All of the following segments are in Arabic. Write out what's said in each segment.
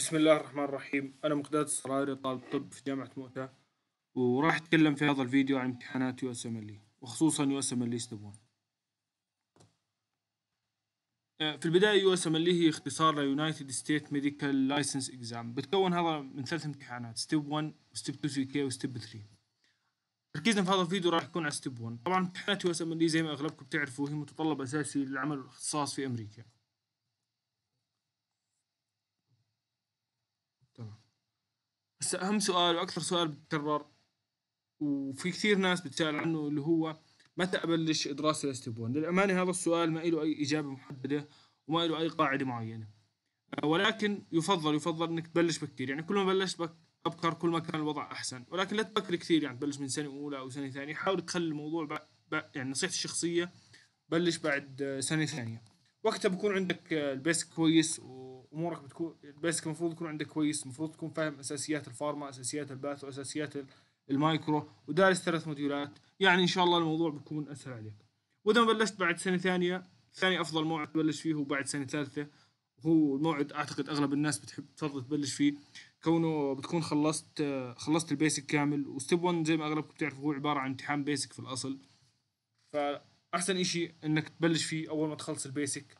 بسم الله الرحمن الرحيم أنا مقداد السراري طالب طب في جامعة مؤتة وراح أتكلم في هذا الفيديو عن امتحانات يو اس ام ال وخصوصا يو اس ام ال ستيب 1 آه، في البداية يو اس ام ال هي اختصار ليونايتد ستيت ميديكال لايسنس اكزام بتكون هذا من ثلاث امتحانات ستيب 1 وستيب 2 سي كي وستيب 3 تركيزنا في هذا الفيديو راح يكون على ستيب 1 طبعا امتحانات يو اس ام ال زي ما اغلبكم بتعرفوا هي متطلب اساسي للعمل والاختصاص في امريكا بس اهم سؤال واكثر سؤال بتكرر وفي كثير ناس بتسال عنه اللي هو متى ابلش دراسه الاستبون؟ للامانه هذا السؤال ما له اي اجابه محدده وما له اي قاعده معينه آه، ولكن يفضل يفضل انك تبلش بكثير يعني كل ما بلشت بك ابكر كل ما كان الوضع احسن ولكن لا تبكر كثير يعني تبلش من سنه اولى او سنه ثانيه حاول تخلي الموضوع بق... بق... يعني نصيحتي الشخصيه بلش بعد آه، سنه ثانيه وقتها بكون عندك آه، البيس كويس و امورك بتكون البيسك المفروض يكون عندك كويس المفروض تكون فاهم اساسيات الفارما اساسيات الباث واساسيات المايكرو ودارس ثلاث موديولات يعني ان شاء الله الموضوع بيكون اسهل عليك واذا ما بلشت بعد سنه ثانيه ثاني افضل موعد تبلش فيه هو بعد سنه ثالثه هو الموعد اعتقد اغلب الناس بتحب تفضل تبلش فيه كونه بتكون خلصت خلصت البيسك كامل وستيب 1 زي ما اغلبكم بتعرفوا هو عباره عن امتحان بيسك في الاصل فاحسن اشي انك تبلش فيه اول ما تخلص البيسك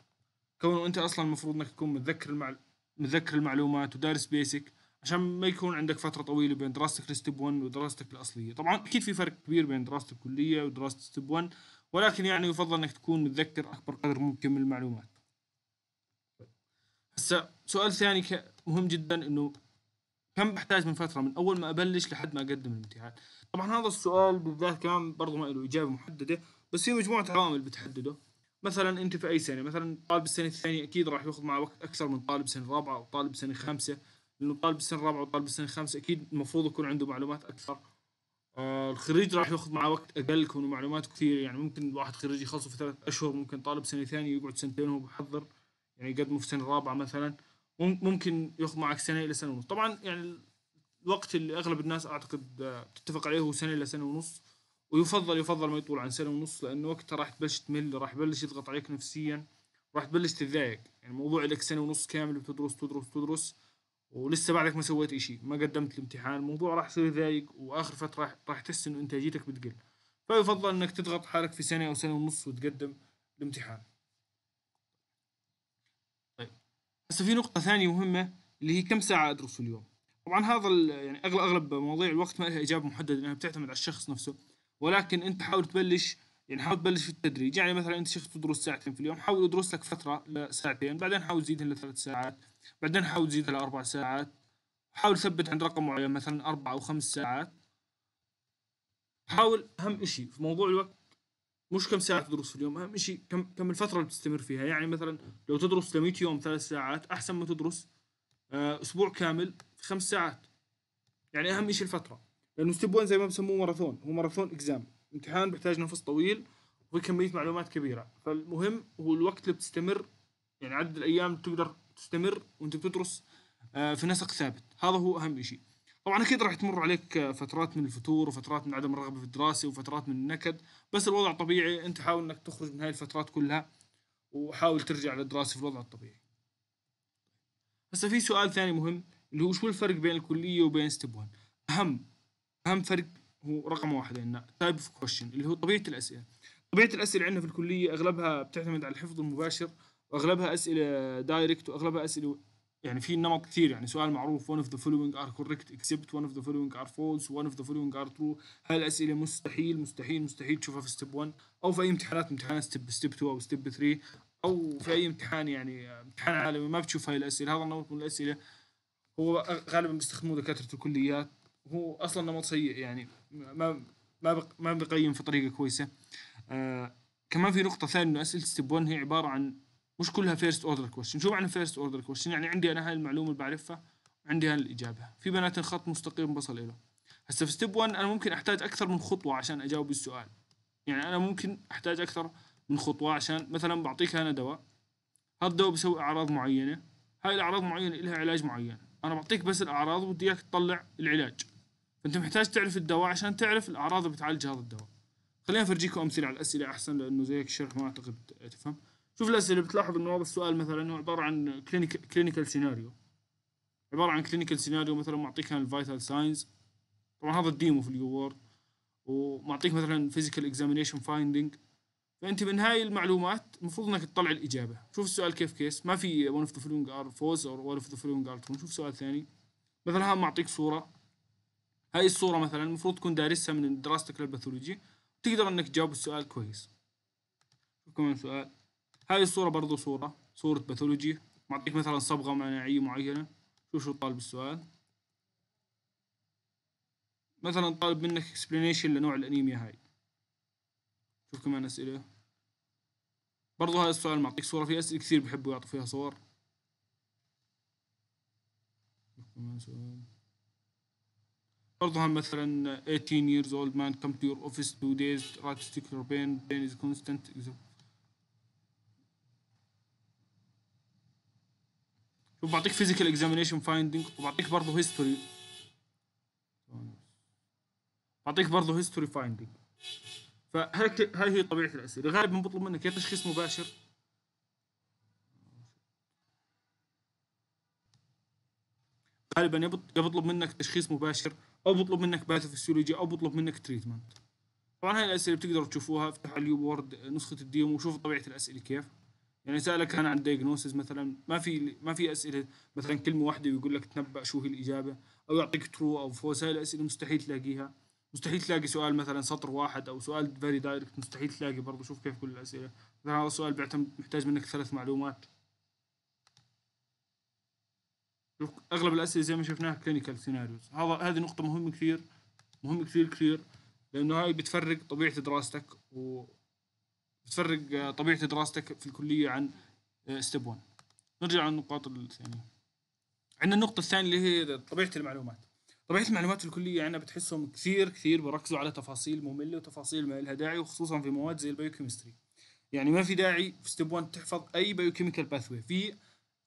كونه انت اصلا المفروض انك تكون متذكر المعل... متذكر المعلومات ودارس بيسك عشان ما يكون عندك فتره طويله بين دراستك لستيب 1 ودراستك الاصليه طبعا اكيد في فرق كبير بين دراسه الكليه ودراسه ستيب 1 ولكن يعني يفضل انك تكون متذكر اكبر قدر ممكن من المعلومات هسه سؤال ثاني مهم جدا انه كم بحتاج من فتره من اول ما ابلش لحد ما اقدم الامتحان طبعا هذا السؤال بالذات كمان برضه ما له اجابه محدده بس في مجموعه عوامل بتحدده مثلا انت في اي سنه مثلا طالب السنه الثانيه اكيد راح ياخذ معه وقت اكثر من طالب سنه رابعه او طالب سنه خامسه لانه طالب السنه رابعه وطالب السنه الخامسه اكيد المفروض يكون عنده معلومات اكثر آه، الخريج راح ياخذ معه وقت اقل يكون معلومات كثيره يعني ممكن واحد خريج يخلصه في ثلاث اشهر ممكن طالب سنه ثانيه يقعد سنتين وهو بحضر يعني يقدمه في سنه رابعه مثلا ممكن ياخذ معك سنه الى سنه ونص طبعا يعني الوقت اللي اغلب الناس اعتقد آه، تتفق عليه هو سنه الى سنه ونص ويفضل يفضل ما يطول عن سنه ونص لانه وقتها راح تبلش تمل راح يبلش يضغط عليك نفسيا راح تبلش تتضايق يعني موضوع لك سنه ونص كامل بتدرس تدرس تدرس ولسه بعدك ما سويت إشي ما قدمت الامتحان الموضوع راح يصير ضايق واخر فتره راح, راح تحس انه انتاجيتك بتقل فيفضل انك تضغط حالك في سنه او سنه ونص وتقدم الامتحان طيب هسه في نقطه ثانيه مهمه اللي هي كم ساعه ادرس في اليوم طبعا هذا يعني اغلب اغلب مواضيع الوقت ما لها اجابه محدده لانها بتعتمد على الشخص نفسه ولكن انت حاول تبلش يعني حاول تبلش في التدريج يعني مثلا انت شفت تدرس ساعتين في اليوم حاول ادرس لك فتره لساعتين بعدين حاول تزيدها لثلاث ساعات بعدين حاول تزيدها لاربع ساعات حاول تثبت عند رقم معين مثلا اربع او خمس ساعات حاول اهم شيء في موضوع الوقت مش كم ساعة تدرس في اليوم أهم شيء كم كم الفترة اللي بتستمر فيها يعني مثلا لو تدرس ل يوم ثلاث ساعات أحسن ما تدرس آه، أسبوع كامل في خمس ساعات يعني أهم شيء الفترة لانه ستيب 1 زي ما بسموه ماراثون هو ماراثون اكزام امتحان بيحتاج نفس طويل وفي كميه معلومات كبيره فالمهم هو الوقت اللي بتستمر يعني عدد الايام اللي تقدر تستمر وانت بتدرس آه، في نسق ثابت هذا هو اهم شيء طبعا اكيد راح تمر عليك آه، فترات من الفتور وفترات من عدم الرغبه في الدراسه وفترات من النكد بس الوضع طبيعي انت حاول انك تخرج من هاي الفترات كلها وحاول ترجع للدراسه في الوضع الطبيعي هسه في سؤال ثاني مهم اللي هو شو الفرق بين الكليه وبين ستيب 1 اهم اهم فرق هو رقم واحد عندنا تايب اوف كويشن اللي هو طبيعه الاسئله طبيعه الاسئله عندنا في الكليه اغلبها بتعتمد على الحفظ المباشر واغلبها اسئله دايركت واغلبها اسئله يعني في نمط كثير يعني سؤال معروف one of the following are correct except one of the following are false one of the following are true هاي الاسئله مستحيل مستحيل مستحيل تشوفها في ستيب 1 او في اي امتحانات امتحان ستيب ستيب 2 او ستيب 3 او في اي امتحان يعني امتحان عالمي ما بتشوف هاي الاسئله هذا النمط من الاسئله هو غالبا بيستخدموه دكاتره الكليات هو اصلا نمط سيء يعني ما ما ما بقيم في طريقه كويسه آه كمان في نقطه ثانيه انه اسئله ستيب 1 هي عباره عن مش كلها فيرست اوردر كويشن شو معنى فيرست اوردر كويشن يعني عندي انا هاي المعلومه اللي بعرفها عندي هاي الاجابه في بنات الخط مستقيم بصل له هسه في ستيب 1 انا ممكن احتاج اكثر من خطوه عشان اجاوب السؤال يعني انا ممكن احتاج اكثر من خطوه عشان مثلا بعطيك انا دواء هذا الدواء بيسوي اعراض معينه هاي الاعراض معينه لها علاج معين انا بعطيك بس الاعراض وبدي اياك تطلع العلاج فانت محتاج تعرف الدواء عشان تعرف الاعراض اللي بتعالج هذا الدواء خلينا افرجيكم امثله على الاسئله احسن لانه زي هيك الشرح ما اعتقد تفهم شوف الاسئله بتلاحظ انه هذا السؤال مثلا هو عباره عن كلينيكال سيناريو عباره عن كلينيكال سيناريو مثلا معطيك كان الفيتال ساينز طبعا هذا الديمو في اليوورد ومعطيك مثلا فيزيكال اكزامينيشن فايندينج فانت من هاي المعلومات المفروض انك تطلع الاجابه شوف السؤال كيف كيس ما في ون اوف ذا فلوينج ار فوز او ون اوف ذا فلوينج ار شوف سؤال ثاني مثلا ها معطيك صوره هاي الصوره مثلا المفروض تكون دارسها من دراستك للباثولوجي تقدر انك تجاوب السؤال كويس شوف كمان سؤال هاي الصوره برضو صوره صوره باثولوجي معطيك مثلا صبغه مناعيه معينه شوف شو طالب السؤال مثلا طالب منك اكسبلانيشن لنوع الانيميا هاي شوف كمان اسئله برضو هذا السؤال معطيك صورة في أسئلة كثير بحبوا يعطوا فيها صور برضو هم مثلا 18 years old man come to your office two days write stick your pain pain is constant وبعطيك physical examination finding وبعطيك برضو history بعطيك برضو history finding فهذه هي طبيعة الأسئلة غالبا بطلب منك يا تشخيص مباشر غالبا يا بطلب منك تشخيص مباشر او بطلب منك باثوفيسيولوجي او بطلب منك تريتمنت طبعا هاي الاسئله بتقدروا تشوفوها افتحوا اليوب وورد آه، نسخه الديمو وشوفوا طبيعه الاسئله كيف يعني سالك انا عن دايجنوسز مثلا ما في ما في اسئله مثلا كلمه واحده ويقول لك تنبأ شو هي الاجابه او يعطيك ترو او فوس هاي الاسئله مستحيل تلاقيها مستحيل تلاقي سؤال مثلا سطر واحد او سؤال فيري دايركت مستحيل تلاقي برضه شوف كيف كل الاسئله مثلا هذا السؤال بيعتمد محتاج منك ثلاث معلومات اغلب الاسئله زي ما شفناها كلينيكال سيناريوز هذا هذه نقطه مهمه كثير مهمه كثير كثير لانه هاي بتفرق طبيعه دراستك و بتفرق آه، طبيعه دراستك في الكليه عن ستيب آه، 1 نرجع للنقاط الثانيه عندنا النقطه الثانيه اللي هي طبيعه المعلومات طبيعه المعلومات الكليه عنا يعني بتحسهم كثير كثير بركزوا على تفاصيل ممله وتفاصيل ما لها داعي وخصوصا في مواد زي البيوكيمستري يعني ما في داعي في ستيب 1 تحفظ اي بيوكيميكال باثوي في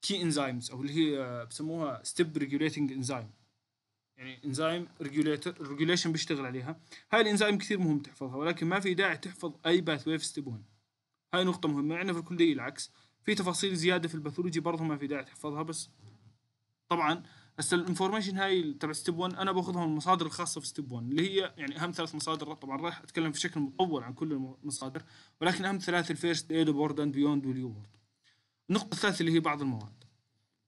كي انزيمز او اللي هي آه، بسموها ستيب ريجوليتنج انزيم يعني انزيم ريجوليتر الريجوليشن بيشتغل عليها هاي الانزيم كثير مهم تحفظها ولكن ما في داعي تحفظ اي باثوي في ستيب 1 هاي نقطه مهمه عندنا في الكليه العكس في تفاصيل زياده في الباثولوجي برضه ما في داعي تحفظها بس طبعا بس الانفورميشن هاي تبع ستيب 1 انا باخذها من المصادر الخاصه في ستيب 1 اللي هي يعني اهم ثلاث مصادر طبعا راح اتكلم في شكل مطول عن كل المصادر ولكن اهم ثلاث الفيرست ايد بورد اند بيوند واليو بورد النقطه الثالثه اللي هي بعض المواد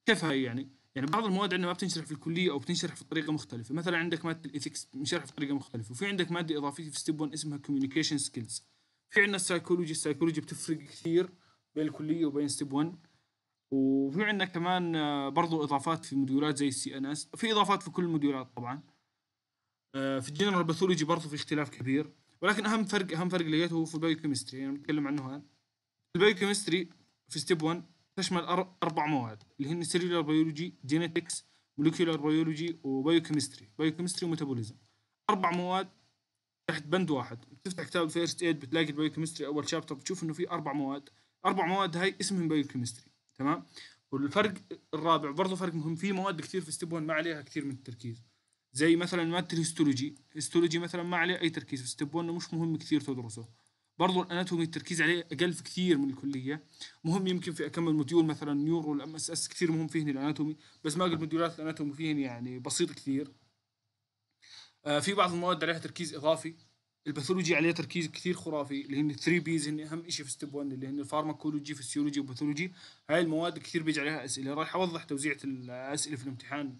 كيف هاي يعني يعني بعض المواد عندنا ما بتنشرح في الكليه او بتنشرح بطريقه مختلفه مثلا عندك ماده الايثكس بنشرح بطريقه مختلفه وفي عندك ماده اضافيه في ستيب 1 اسمها كوميونيكيشن سكيلز في عندنا السايكولوجي السايكولوجي بتفرق كثير بين الكليه وبين ستيب 1 وفي عندنا كمان آه، برضو اضافات في موديولات زي السي ان اس في اضافات في كل الموديولات طبعا آه، في الجنرال باثولوجي برضو في اختلاف كبير ولكن اهم فرق اهم فرق لقيته هو في البايو كيمستري يعني نتكلم عنه الان البايو كيمستري في ستيب 1 تشمل اربع مواد اللي هن سيلولار بيولوجي جينيتكس مولكيولار بيولوجي وبايو كيمستري بايو كيمستري وميتابوليزم اربع مواد تحت بند واحد بتفتح كتاب الفيرست ايد بتلاقي البايو كيمستري اول شابتر بتشوف انه في اربع مواد اربع مواد هاي اسمهم بايو كيمستري تمام والفرق الرابع برضه فرق مهم في مواد كثير في ستيب 1 ما عليها كثير من التركيز زي مثلا ماده الهيستولوجي الهيستولوجي مثلا ما عليه اي تركيز في ستيب 1 مش مهم كثير تدرسه برضه الاناتومي التركيز عليه اقل في كثير من الكليه مهم يمكن في اكمل موديول مثلا نيورو الام اس اس كثير مهم فيهن الاناتومي بس ما قد موديولات الاناتومي فيهن يعني بسيط كثير آه في بعض المواد عليها تركيز اضافي الباثولوجي عليه تركيز كثير خرافي اللي هن 3 بيز هن اهم شيء في ستيب 1 اللي هن الفارماكولوجي فيسيولوجي وباثولوجي هاي المواد كثير بيجي عليها اسئله راح اوضح توزيعه الاسئله في الامتحان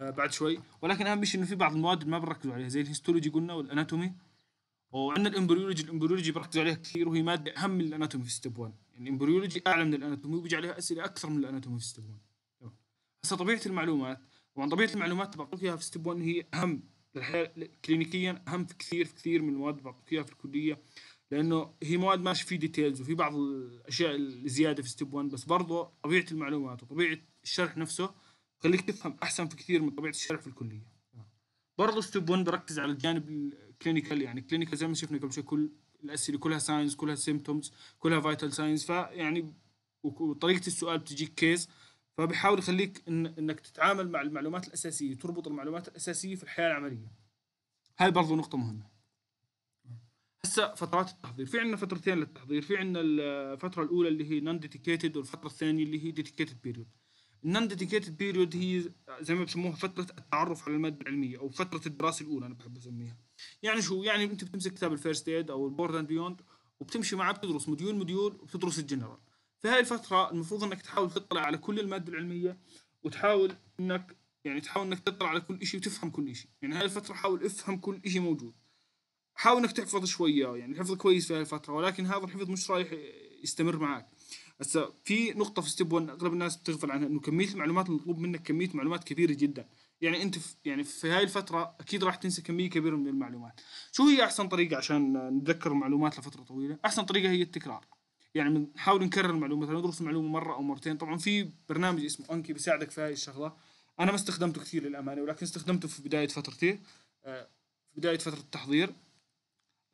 آه، بعد شوي ولكن اهم شيء انه في بعض المواد ما بنركزوا عليها زي الهيستولوجي قلنا والاناتومي وعندنا الامبريولوجي الامبريولوجي بركزوا عليها كثير وهي ماده اهم من الاناتومي في ستيب 1 يعني الامبريولوجي اعلى من الاناتومي وبيجي عليها اسئله اكثر من الاناتومي في ستيب 1 هسه طبيعه المعلومات طبعا طبيعه المعلومات بعطيك اياها في ستيب 1 هي اهم الحياة كلينيكيا اهم في كثير في كثير من المواد اللي بعطيها في الكليه لانه هي مواد ماشي في ديتيلز وفي بعض الاشياء الزياده في ستيب 1 بس برضه طبيعه المعلومات وطبيعه الشرح نفسه خليك تفهم احسن في كثير من طبيعه الشرح في الكليه برضه ستيب 1 بركز على الجانب الكلينيكال يعني كلينيكال زي ما شفنا قبل شوي كل الاسئله كلها ساينز كلها سيمتومز كلها فايتال ساينز فيعني وطريقه السؤال بتجيك كيس فبيحاول يخليك إن انك تتعامل مع المعلومات الاساسيه تربط المعلومات الاساسيه في الحياه العمليه هاي برضو نقطه مهمه هسه فترات التحضير في عندنا فترتين للتحضير في عندنا الفتره الاولى اللي هي نون ديديكيتد والفتره الثانيه اللي هي ديديكيتد بيريود النون ديديكيتد بيريود هي زي ما بسموها فتره التعرف على الماده العلميه او فتره الدراسه الاولى انا بحب اسميها يعني شو يعني انت بتمسك كتاب الفيرست ايد او البورد اند بيوند وبتمشي معاه بتدرس موديول موديول وبتدرس الجنرال في هاي الفترة المفروض انك تحاول تطلع على كل المادة العلمية وتحاول انك يعني تحاول انك تطلع على كل شيء وتفهم كل شيء يعني هاي الفترة حاول افهم كل شيء موجود حاول انك تحفظ شوية يعني الحفظ كويس في هاي الفترة ولكن هذا الحفظ مش رايح يستمر معك هسه في نقطة في ستيب 1 اغلب الناس بتغفل عنها انه كمية المعلومات المطلوب منك كمية معلومات كبيرة جدا يعني انت في يعني في هاي الفترة اكيد راح تنسى كمية كبيرة من المعلومات شو هي احسن طريقة عشان نتذكر المعلومات لفترة طويلة احسن طريقة هي التكرار يعني نحاول نكرر المعلومه مثلا ندرس المعلومه مره او مرتين طبعا في برنامج اسمه انكي بيساعدك في هاي الشغله انا ما استخدمته كثير للامانه ولكن استخدمته في بدايه فترتي آه، في بدايه فتره التحضير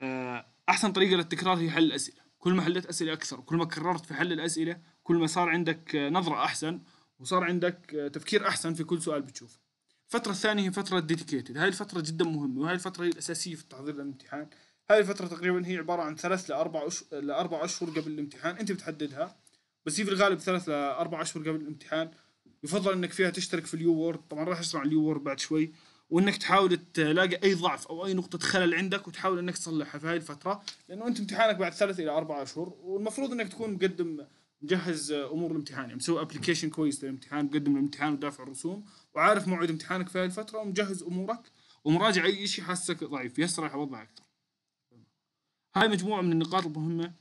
آه، احسن طريقه للتكرار هي حل الاسئله كل ما حليت اسئله اكثر وكل ما كررت في حل الاسئله كل ما صار عندك آه، نظره احسن وصار عندك تفكير احسن في كل سؤال بتشوفه الفترة الثانية هي فترة ديديكيتد هاي الفترة جدا مهمة وهاي الفترة هي الأساسية في التحضير للامتحان هاي الفترة تقريبا هي عبارة عن ثلاث لأربع أش... لأربع أشهر قبل الامتحان أنت بتحددها بس هي في الغالب ثلاث لأربع أشهر قبل الامتحان يفضل انك فيها تشترك في اليو وورد طبعا راح اشرح اليو وورد بعد شوي وانك تحاول تلاقي اي ضعف او اي نقطه خلل عندك وتحاول انك تصلحها في هاي الفتره لانه انت امتحانك بعد ثلاث الى اربع اشهر والمفروض انك تكون مقدم مجهز امور الامتحان يعني مسوي ابلكيشن كويس للامتحان مقدم الامتحان ودافع الرسوم وعارف موعد امتحانك في هاي الفتره ومجهز امورك ومراجع اي شيء حاسك ضعيف يسرح وضعك اكثر هاي مجموعة من النقاط المهمة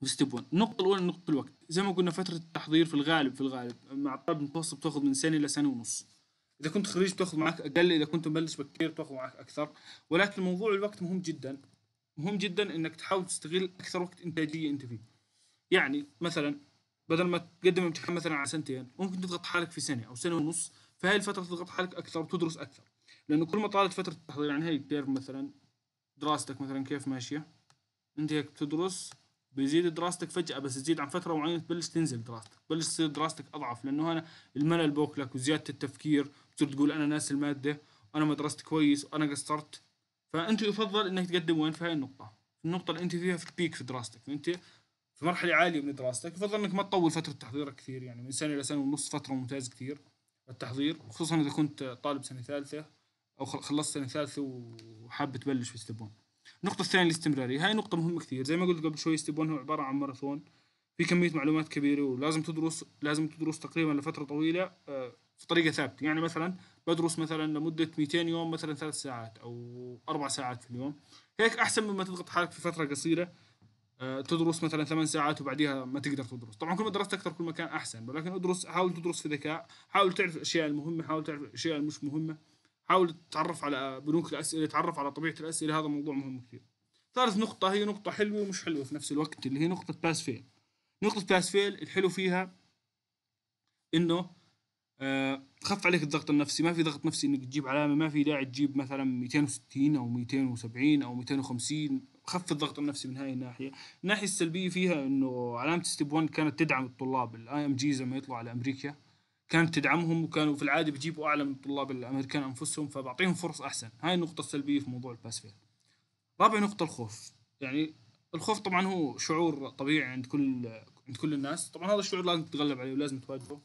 في ستيب 1 النقطة الأولى نقطة الوقت زي ما قلنا فترة التحضير في الغالب في الغالب مع الطالب المتوسط بتاخذ من سنة إلى سنة ونص إذا كنت خريج بتاخذ معك أقل إذا كنت مبلش بكير بتاخذ معك أكثر ولكن موضوع الوقت مهم جدا مهم جدا إنك تحاول تستغل أكثر وقت إنتاجية أنت فيه يعني مثلا بدل ما تقدم امتحان مثلا على سنتين ممكن تضغط حالك في سنة أو سنة ونص فهي الفترة تضغط حالك أكثر وتدرس أكثر لأنه كل ما طالت فترة التحضير يعني هي مثلا دراستك مثلا كيف ماشية انت تدرس بيزيد دراستك فجأة بس تزيد عن فترة معينة تبلش تنزل دراستك، تبلش تصير دراستك أضعف لأنه هنا الملل بوكلك وزيادة التفكير بتصير تقول أنا ناس المادة وأنا ما درست كويس وأنا قصرت فأنت يفضل إنك تقدم وين في هاي النقطة، في النقطة اللي أنت فيها في البيك في دراستك، فأنت في مرحلة عالية من دراستك يفضل إنك ما تطول فترة تحضيرك كثير يعني من سنة إلى سنة ونص فترة ممتاز كثير التحضير خصوصا إذا كنت طالب سنة ثالثة أو خلصت سنة ثالثة وحاب تبلش في ستيب النقطة الثانية الاستمرارية هاي نقطة مهمة كثير زي ما قلت قبل شوي ستيب 1 هو عبارة عن ماراثون في كمية معلومات كبيرة ولازم تدرس لازم تدرس تقريبا لفترة طويلة آه، في طريقة ثابتة يعني مثلا بدرس مثلا لمدة 200 يوم مثلا ثلاث ساعات أو أربع ساعات في اليوم هيك أحسن مما تضغط حالك في فترة قصيرة آه، تدرس مثلا ثمان ساعات وبعديها ما تقدر تدرس طبعا كل ما درست اكثر كل ما كان احسن ولكن ادرس حاول تدرس في ذكاء حاول تعرف الاشياء المهمه حاول تعرف الاشياء المش مهمه حاول تتعرف على بنوك الاسئله تعرف على طبيعه الاسئله هذا موضوع مهم كثير ثالث نقطه هي نقطه حلوه ومش حلوه في نفس الوقت اللي هي نقطه باس فيل نقطه باس فيل الحلو فيها انه آه خف عليك الضغط النفسي ما في ضغط نفسي انك تجيب علامه ما في داعي تجيب مثلا 260 او 270 او 250 خف الضغط النفسي من هاي الناحيه الناحيه السلبيه فيها انه علامه ستيب 1 كانت تدعم الطلاب الاي ام جي زي ما يطلعوا على امريكا كانت تدعمهم وكانوا في العاده بيجيبوا اعلى من الطلاب الامريكان انفسهم فبعطيهم فرص احسن هاي النقطه السلبيه في موضوع الباس فيل رابع نقطه الخوف يعني الخوف طبعا هو شعور طبيعي عند كل عند كل الناس طبعا هذا الشعور لازم تتغلب عليه ولازم تواجهه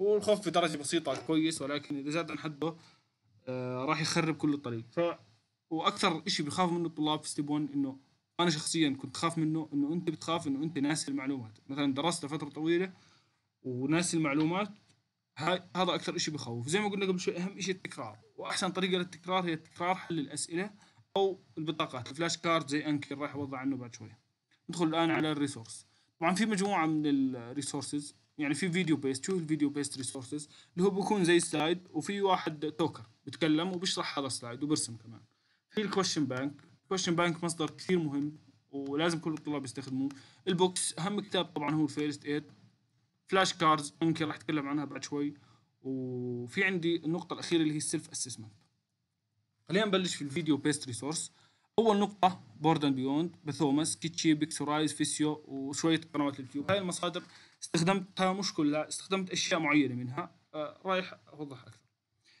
هو الخوف في درجه بسيطه كويس ولكن اذا زاد عن حده آه راح يخرب كل الطريق ف واكثر شيء بيخاف منه الطلاب في ستيب انه انا شخصيا كنت خاف منه انه انت بتخاف انه انت ناسي المعلومات مثلا درست لفتره طويله وناسي المعلومات هاي هذا اكثر شيء بخوف زي ما قلنا قبل شوي اهم شيء التكرار واحسن طريقه للتكرار هي تكرار حل الاسئله او البطاقات الفلاش كارد زي انكي راح اوضع عنه بعد شوي ندخل الان على الريسورس طبعا في مجموعه من الريسورسز يعني في فيديو بيست شو الفيديو بيست ريسورسز اللي هو بيكون زي سلايد وفي واحد توكر بيتكلم وبيشرح هذا السلايد وبرسم كمان في الكويشن بانك الكويشن بانك مصدر كثير مهم ولازم كل الطلاب يستخدموه البوكس اهم كتاب طبعا هو الفيرست ايد فلاش كاردز ممكن راح اتكلم عنها بعد شوي وفي عندي النقطه الاخيره اللي هي السيلف اسسمنت خلينا نبلش في الفيديو بيست ريسورس اول نقطه بورد اند بيوند بثومس كيتشي بيكسورايز فيسيو وشويه قنوات اليوتيوب هاي المصادر استخدمتها مش كلها استخدمت اشياء معينه منها آه رايح اوضح اكثر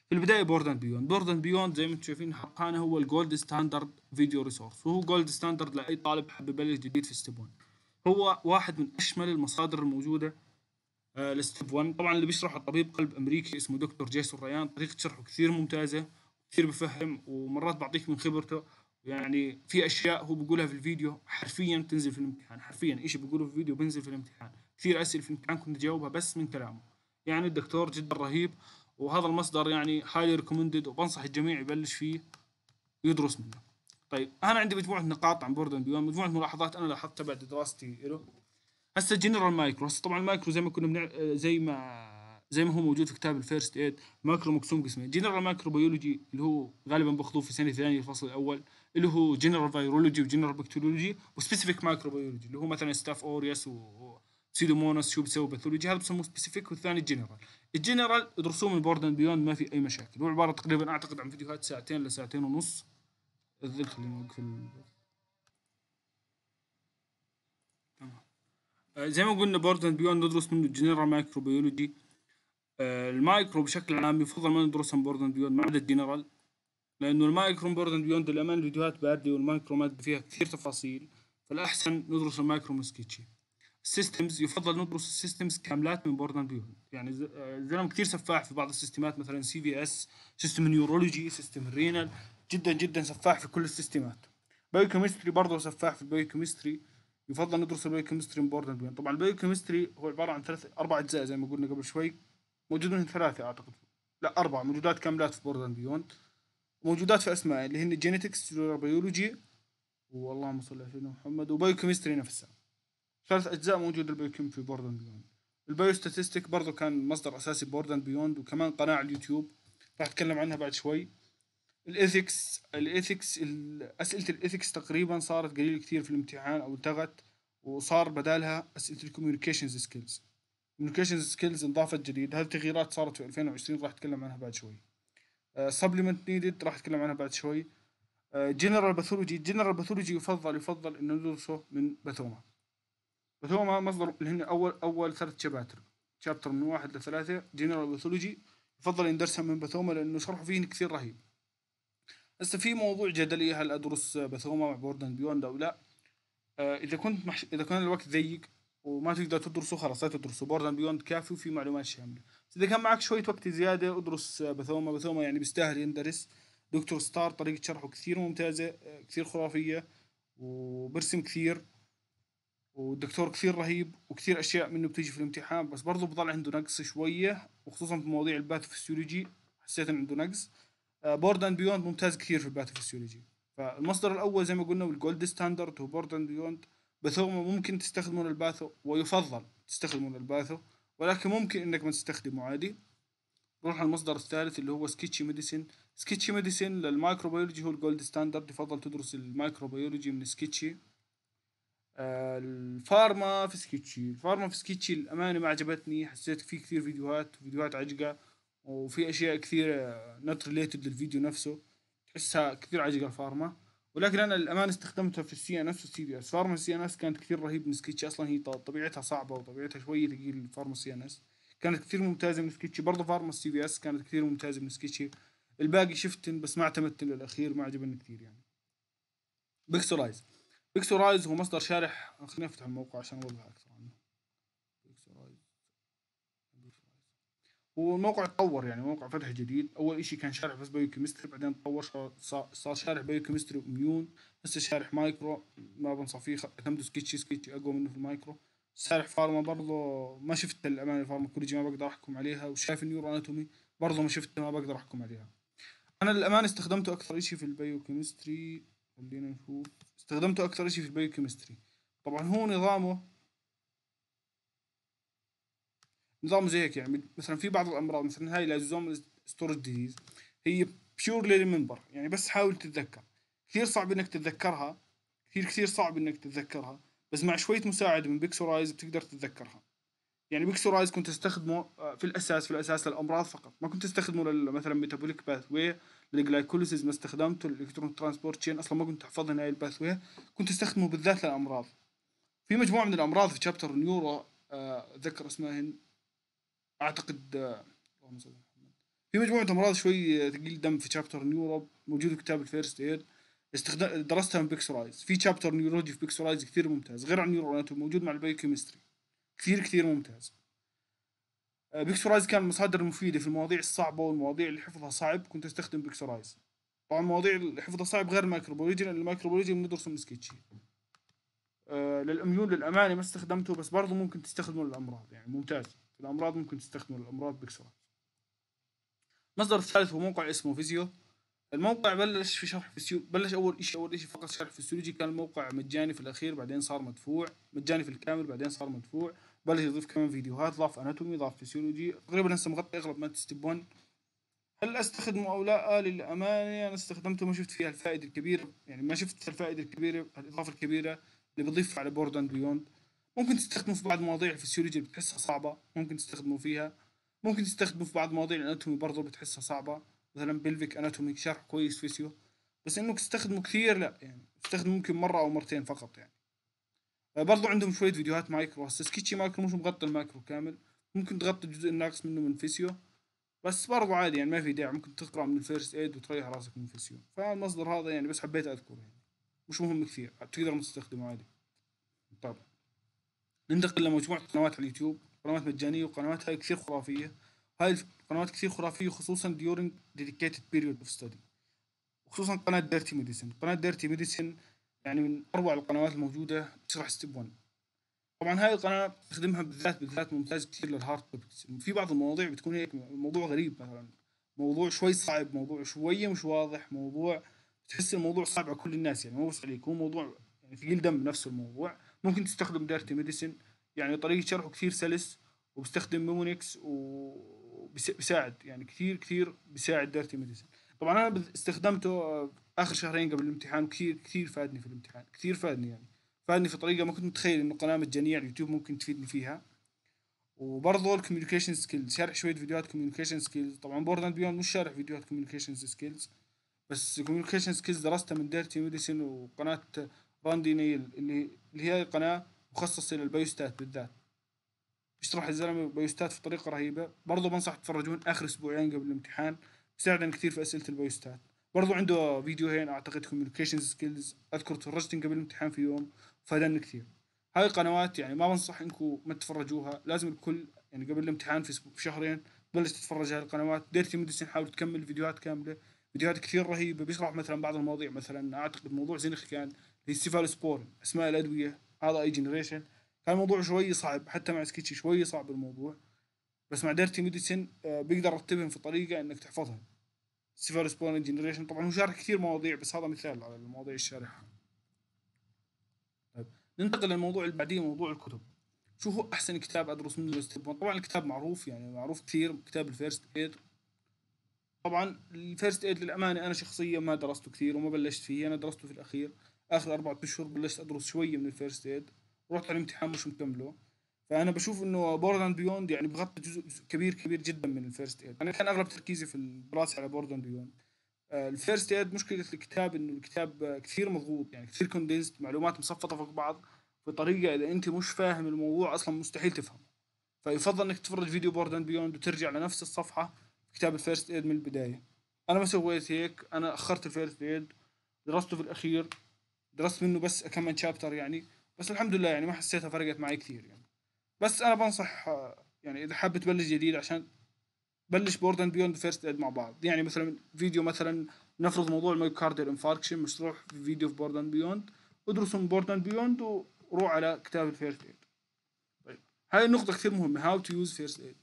في البدايه بورد اند بيوند بورد اند بيوند زي ما انتم شايفين حقانا هو الجولد ستاندرد فيديو ريسورس وهو جولد ستاندرد لاي طالب حاب يبلش جديد في ستيب هو واحد من اشمل المصادر الموجوده الستيب آه، 1 طبعا اللي بيشرحه الطبيب قلب امريكي اسمه دكتور جيسون ريان طريقه شرحه كثير ممتازه كثير بفهم ومرات بعطيك من خبرته يعني في اشياء هو بيقولها في الفيديو حرفيا بتنزل في الامتحان حرفيا شيء بيقوله في الفيديو بنزل في الامتحان كثير اسئله في الامتحان كنت اجاوبها بس من كلامه يعني الدكتور جدا رهيب وهذا المصدر يعني هايلي ريكومندد وبنصح الجميع يبلش فيه ويدرس منه طيب انا عندي مجموعه نقاط عن بوردن بيوم مجموعه ملاحظات انا لاحظتها بعد دراستي له هسه جنرال مايكرو هسه طبعا المايكرو زي ما كنا بنع... زي ما زي ما هو موجود في كتاب الفيرست ايد مايكرو مقسوم قسمين جنرال مايكرو بيولوجي اللي هو غالبا باخذوه في سنه ثانيه الفصل الاول اللي هو جنرال فيرولوجي وجنرال بكتيرولوجي وسبيسيفيك مايكرو بيولوجي اللي هو مثلا ستاف اوريس و سيدومونس شو بيسوي باثولوجي هذا بسموه سبيسيفيك والثاني جنرال الجنرال ادرسوه من بوردن بيوند ما في اي مشاكل هو عباره تقريبا اعتقد عن فيديوهات ساعتين لساعتين ونص الذكر اللي موقف آه، زي ما قلنا برضه بيقعد ندرس منه الجنرال آه، مايكروبيولوجي المايكرو بشكل عام يفضل ما ندرسهم بوردن بيوند ما عدا الجنرال لانه المايكرو بوردن بيوند للامانه الفيديوهات باردة والمايكرو ماده فيها كثير تفاصيل فالاحسن ندرس المايكرو من سكتشي السيستمز يفضل ندرس السيستمز كاملات من بوردن بيوند يعني الزلم آه، كثير سفاح في بعض السيستمات مثلا سي في اس سيستم نيورولوجي سيستم رينال جدا جدا سفاح في كل السيستمات بايو كيمستري برضه سفاح في البايو كيمستري يفضل ندرس البيو كيمستري امبورتنت بين طبعا البيو كيمستري هو عباره عن ثلاث اربع اجزاء زي ما قلنا قبل شوي موجود منهم ثلاثه اعتقد لا اربعه موجودات كاملات في اند بيوند موجودات في اسماء اللي هن جينيتكس سيلولار بيولوجي والله صل على سيدنا محمد وبايو كيمستري نفسها ثلاث اجزاء موجوده البايو كيم في اند بيوند البايو ستاتستيك برضه كان مصدر اساسي اند بيوند وكمان قناه على اليوتيوب راح اتكلم عنها بعد شوي الإثكس الإثكس اسئله الإثكس تقريبا صارت قليل كثير في الامتحان او التغت وصار بدالها اسئله الكوميونيكيشنز سكيلز الكوميونيكيشنز سكيلز انضافت جديد هذه التغييرات صارت في 2020 راح اتكلم عنها بعد شوي سبلمنت آه، نيدد راح اتكلم عنها بعد شوي جنرال باثولوجي جنرال باثولوجي يفضل يفضل انه ندرسه من باثوما باثوما مصدر اللي هن اول اول ثلاث شباتر شابتر من واحد لثلاثة جنرال باثولوجي يفضل يندرسها من باثوما لانه شرحه فيه كثير رهيب هسه في موضوع جدلي هل ادرس بثوما مع بوردن بيوند او لا آه، اذا كنت محش... اذا كان الوقت ضيق وما تقدر تدرسه خلاص لا تدرسه بوردن بيوند كافي وفي معلومات شامله اذا كان معك شويه وقت زياده ادرس بثوما بثوما يعني بيستاهل يندرس دكتور ستار طريقه شرحه كثير ممتازه آه، كثير خرافيه وبرسم كثير والدكتور كثير رهيب وكثير اشياء منه بتيجي في الامتحان بس برضه بضل عنده نقص شويه وخصوصا في مواضيع الباثوفيسيولوجي حسيت انه عنده نقص بورد اند بيوند ممتاز كثير في الباث فيسيولوجي فالمصدر الاول زي ما قلنا والجولد ستاندرد هو بورد اند بيوند بثوما ممكن تستخدمون الباثو ويفضل تستخدمون الباثو ولكن ممكن انك ما تستخدمه عادي نروح على المصدر الثالث اللي هو سكتشي ميديسين سكتشي ميديسين للمايكروبيولوجي هو الجولد ستاندرد يفضل تدرس المايكروبيولوجي من سكتشي آه، الفارما في سكتشي الفارما في سكتشي الأمانة ما عجبتني حسيت في كثير فيديوهات فيديوهات عجقة وفي اشياء كثيره نوت ريليتد للفيديو نفسه تحسها كثير عجقه الفارما ولكن انا للامانه استخدمتها في السي ان اس والسي بي اس فارما السي ان اس كانت كثير رهيب من سكتش اصلا هي طبيعتها صعبه وطبيعتها شويه ثقيل فارما السي ان اس كانت كثير ممتازه من سكتشي برضه فارما السي بي اس كانت كثير ممتازه من سكتشي الباقي شفتن بس ما اعتمدت للاخير ما عجبني كثير يعني بيكسورايز بيكسورايز هو مصدر شارح خليني افتح الموقع عشان اوضح اكثر والموقع تطور يعني موقع فتح جديد اول شيء كان شارح بس بايو كيمستري بعدين تطور صار شارح بايو كيمستري وميون هسه شارح مايكرو ما بنصح فيه اعتمدوا سكتشي سكتشي اقوى منه في المايكرو شارح فارما برضه ما شفت الامانه الفارماكولوجي ما بقدر احكم عليها وشايف النيورو اناتومي برضه ما شفتها ما بقدر احكم عليها انا للامانه استخدمته اكثر شيء في البايو كيمستري خلينا نشوف استخدمته اكثر شيء في البايو كيمستري طبعا هو نظامه نظام زي هيك يعني مثلا في بعض الامراض مثلا هاي لازوزوم ستورج ديزيز هي بيورلي ريمبر يعني بس حاول تتذكر كثير صعب انك تتذكرها كثير كثير صعب انك تتذكرها بس مع شويه مساعده من بيكسورايز بتقدر تتذكرها يعني بيكسورايز كنت استخدمه آه، في الاساس في الاساس للامراض فقط ما كنت استخدمه مثلا ميتابوليك باثوي للجلايكوليسيز ما استخدمته الالكترون ترانسبورت تشين اصلا ما كنت احفظ هاي الباثوي كنت استخدمه بالذات للامراض في مجموعه من الامراض في تشابتر نيورو ذكر اسمها اعتقد اللهم صل في مجموعة أمراض شوي ثقيل آه، دم في شابتر نيوروب موجود في كتاب الفيرست ايد استخدم درستها من بيكسورايز في شابتر نيورولوجي في بيكسورايز كثير ممتاز غير عن نيورو موجود مع البايوكيمستري كثير كثير ممتاز بيكسورايز آه، كان مصادر مفيدة في المواضيع الصعبة والمواضيع اللي حفظها صعب كنت استخدم بيكسورايز طبعا مواضيع اللي حفظها صعب غير الميكروبولوجي لأن الميكروبولوجي بندرسه من سكتشي آه، للأميون للأمانة ما استخدمته بس برضه ممكن تستخدمه للأمراض يعني ممتاز في الأمراض ممكن تستخدموا الأمراض بكسرها المصدر الثالث هو موقع اسمه فيزيو الموقع بلش في شرح فيسيو بلش اول شيء اول شيء فقط شرح فيسيولوجي كان الموقع مجاني في الاخير بعدين صار مدفوع مجاني في الكامل بعدين صار مدفوع بلش يضيف كمان فيديوهات ضاف اناتومي ضاف فيسيولوجي تقريبا هسه مغطي اغلب ماده ستيب 1 هل استخدمه او لا آه، للامانه انا استخدمته ما شفت فيها الفائده الكبيره يعني ما شفت الفائده الكبيره الاضافه الكبيره اللي بضيفها على بورد اند بيوند ممكن تستخدمه في بعض مواضيع الفسيولوجيا اللي بتحسها صعبه ممكن تستخدمه فيها ممكن تستخدمه في بعض مواضيع الاناتومي برضه بتحسها صعبه مثلا بلفيك اناتومي شرح كويس فيسيو بس انك تستخدمه كثير لا يعني تستخدمه ممكن مره او مرتين فقط يعني آه، برضو عندهم شويه فيديوهات مايكرو هسه سكيتشي مايكرو مش مغطي المايكرو كامل ممكن تغطي الجزء الناقص منه من فيسيو بس برضو عادي يعني ما في داعي ممكن تقرا من الفيرست ايد وتريح راسك من فيسيو فالمصدر هذا يعني بس حبيت اذكره يعني مش مهم كثير تقدر تستخدمه عادي ننتقل لمجموعة قنوات على اليوتيوب قنوات مجانية وقنواتها كثير خرافية هاي القنوات كثير خرافية خصوصا during dedicated period of study وخصوصا قناة ديرتي ميديسن قناة ديرتي ميديسن يعني من أروع القنوات الموجودة بشرح ستيب 1 طبعا هاي القناة بتخدمها بالذات بالذات ممتاز كثير للهارد توبكس في بعض المواضيع بتكون هيك موضوع غريب مثلا موضوع شوي صعب موضوع شوية مش واضح موضوع تحس الموضوع صعب على كل الناس يعني مو بس عليك هو موضوع يعني ثقيل دم نفسه الموضوع ممكن تستخدم ديرتي ميديسن يعني طريقه شرحه كثير سلس وبستخدم ميمونكس وبيساعد يعني كثير كثير بيساعد ديرتي ميديسن طبعا انا استخدمته اخر شهرين قبل الامتحان كثير كثير فادني في الامتحان كثير فادني يعني فادني في طريقه ما كنت متخيل انه قناه مجانيه على اليوتيوب ممكن تفيدني فيها وبرضه الكوميونيكيشن سكيلز شرح شويه فيديوهات كوميونيكيشن سكيلز طبعا بورد اند مش شارح فيديوهات كوميونيكيشن سكيلز بس كوميونيكيشن سكيلز درستها من ديرتي ميديسن وقناه باندي نيل اللي اللي هي قناه مخصصه للبيوستات بالذات بيشرح الزلمه بيوستات في طريقه رهيبه برضه بنصح تتفرجون اخر اسبوعين قبل الامتحان بيساعدنا كثير في اسئله البيوستات برضه عنده فيديوهين اعتقد كوميونيكيشن سكيلز اذكر تفرجتن قبل الامتحان في يوم فادني كثير هاي القنوات يعني ما بنصح انكم ما تتفرجوها لازم الكل يعني قبل الامتحان في شهرين تبلش تتفرج هاي القنوات ديرتي ميديسن حاول تكمل فيديوهات كامله فيديوهات كثير رهيبه بيشرح مثلا بعض المواضيع مثلا اعتقد موضوع زينخ كان للسيفالسبورين اسماء الادويه هذا اي جنريشن كان الموضوع شوي صعب حتى مع سكيتشي شوي صعب الموضوع بس مع ديرتي ميديسن آه، بقدر ارتبهم في طريقه انك تحفظهم سيفالسبورين جنريشن طبعا هو شارح كثير مواضيع بس هذا مثال على المواضيع الشارحه طيب ننتقل للموضوع اللي بعديه موضوع الكتب شو هو احسن كتاب ادرس منه طبعا الكتاب معروف يعني معروف كثير كتاب الفيرست ايد طبعا الفيرست ايد للامانه انا شخصيا ما درسته كثير وما بلشت فيه انا درسته في الاخير اخر اربع اشهر بلشت ادرس شويه من الفيرست ايد رحت على الامتحان مش مكمله فانا بشوف انه بورد اند بيوند يعني بغطي جزء كبير كبير جدا من الفيرست ايد انا كان اغلب تركيزي في الدراسه على بورد اند بيوند الفيرست ايد مشكله الكتاب انه الكتاب كثير مضغوط يعني كثير كوندنسد معلومات مصفطه فوق بعض بطريقه اذا انت مش فاهم الموضوع اصلا مستحيل تفهمه فيفضل انك تتفرج فيديو بورد اند بيوند وترجع لنفس الصفحه في كتاب الفيرست ايد من البدايه انا ما سويت هيك انا اخرت الفيرست ايد درسته في الاخير درست منه بس كم من شابتر يعني بس الحمد لله يعني ما حسيتها فرقت معي كثير يعني بس انا بنصح يعني اذا حاب تبلش جديد عشان بلش بورد اند بيوند فيرست ايد مع بعض يعني مثلا فيديو مثلا نفرض موضوع الميوكارديال انفاركشن مش في فيديو في بورد اند بيوند ادرسوا من بورد اند بيوند وروح على كتاب الفيرست ايد طيب هاي النقطه كثير مهمه هاو تو يوز فيرست ايد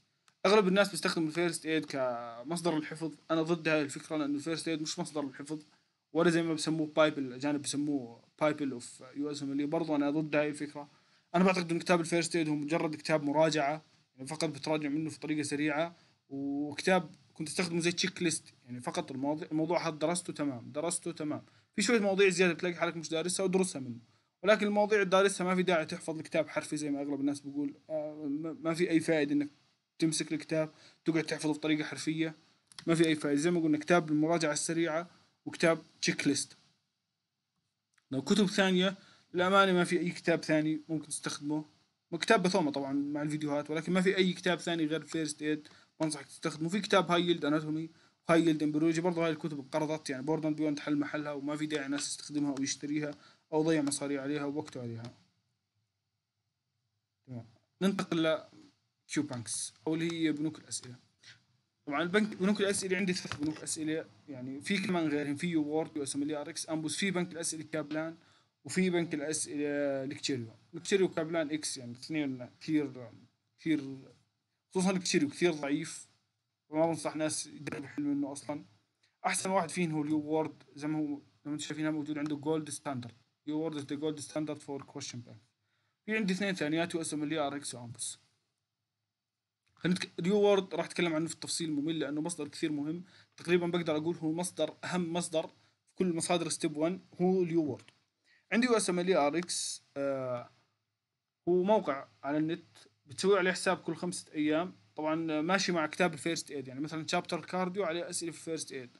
اغلب الناس بيستخدموا الفيرست ايد كمصدر للحفظ انا ضد هاي الفكره لانه الفيرست ايد مش مصدر للحفظ ولا زي ما بسموه بايب الاجانب بسموه بايبل اوف يو اس اللي برضه انا ضد هاي الفكره انا بعتقد ان كتاب الفيرست ايد هو مجرد كتاب مراجعه يعني فقط بتراجع منه في طريقه سريعه وكتاب كنت استخدمه زي تشيك ليست يعني فقط المواضيع الموضوع هذا درسته تمام درسته تمام في شويه مواضيع زياده تلاقي حالك مش دارسها ودرسها منه ولكن المواضيع الدارسة ما في داعي تحفظ الكتاب حرفي زي ما اغلب الناس بقول آه، ما في اي فائده انك تمسك الكتاب تقعد تحفظه بطريقه حرفيه ما في اي فائده زي ما قلنا كتاب المراجعه السريعه وكتاب تشيك ليست لو كتب ثانيه للامانه ما في اي كتاب ثاني ممكن تستخدمه كتاب بثومه طبعا مع الفيديوهات ولكن ما في اي كتاب ثاني غير فيرست ايد بنصحك تستخدمه في كتاب هاي يلد اناتومي هاي يلد امبريولوجي برضه هاي الكتب انقرضت يعني بوردن بيوند حل محلها وما في داعي الناس تستخدمها او يشتريها او يضيع مصاري عليها ووقته عليها تمام ننتقل ل كيو بانكس او اللي هي بنوك الاسئله طبعا البنك بنوك الاسئله عندي ثلاث بنوك اسئله يعني في كمان غيرهم في وورد واس ام ار اكس امبوس في بنك الاسئله كابلان وفي بنك الاسئله لكتيريو لكتيريو كابلان اكس يعني اثنين كثير كثير خصوصا لكتيريو كثير ضعيف وما بنصح ناس يدربوا حلم منه اصلا احسن واحد فيهم هو اليو وورد زي ما هو لما انتم شايفينها موجود عنده جولد ستاندرد يو وورد از ذا جولد ستاندرد فور كويشن بانك في عندي اثنين ثانيات اس ام ار اكس وامبوس نيو وورد راح اتكلم عنه في التفصيل ممل لانه مصدر كثير مهم تقريبا بقدر اقول هو مصدر اهم مصدر في كل مصادر ستيب 1 هو نيو وورد عندي يو اس ام ال ار اكس هو موقع على النت بتسوي عليه حساب كل خمسة ايام طبعا آه، ماشي مع كتاب الفيرست ايد يعني مثلا شابتر كارديو عليه اسئله في الفيرست ايد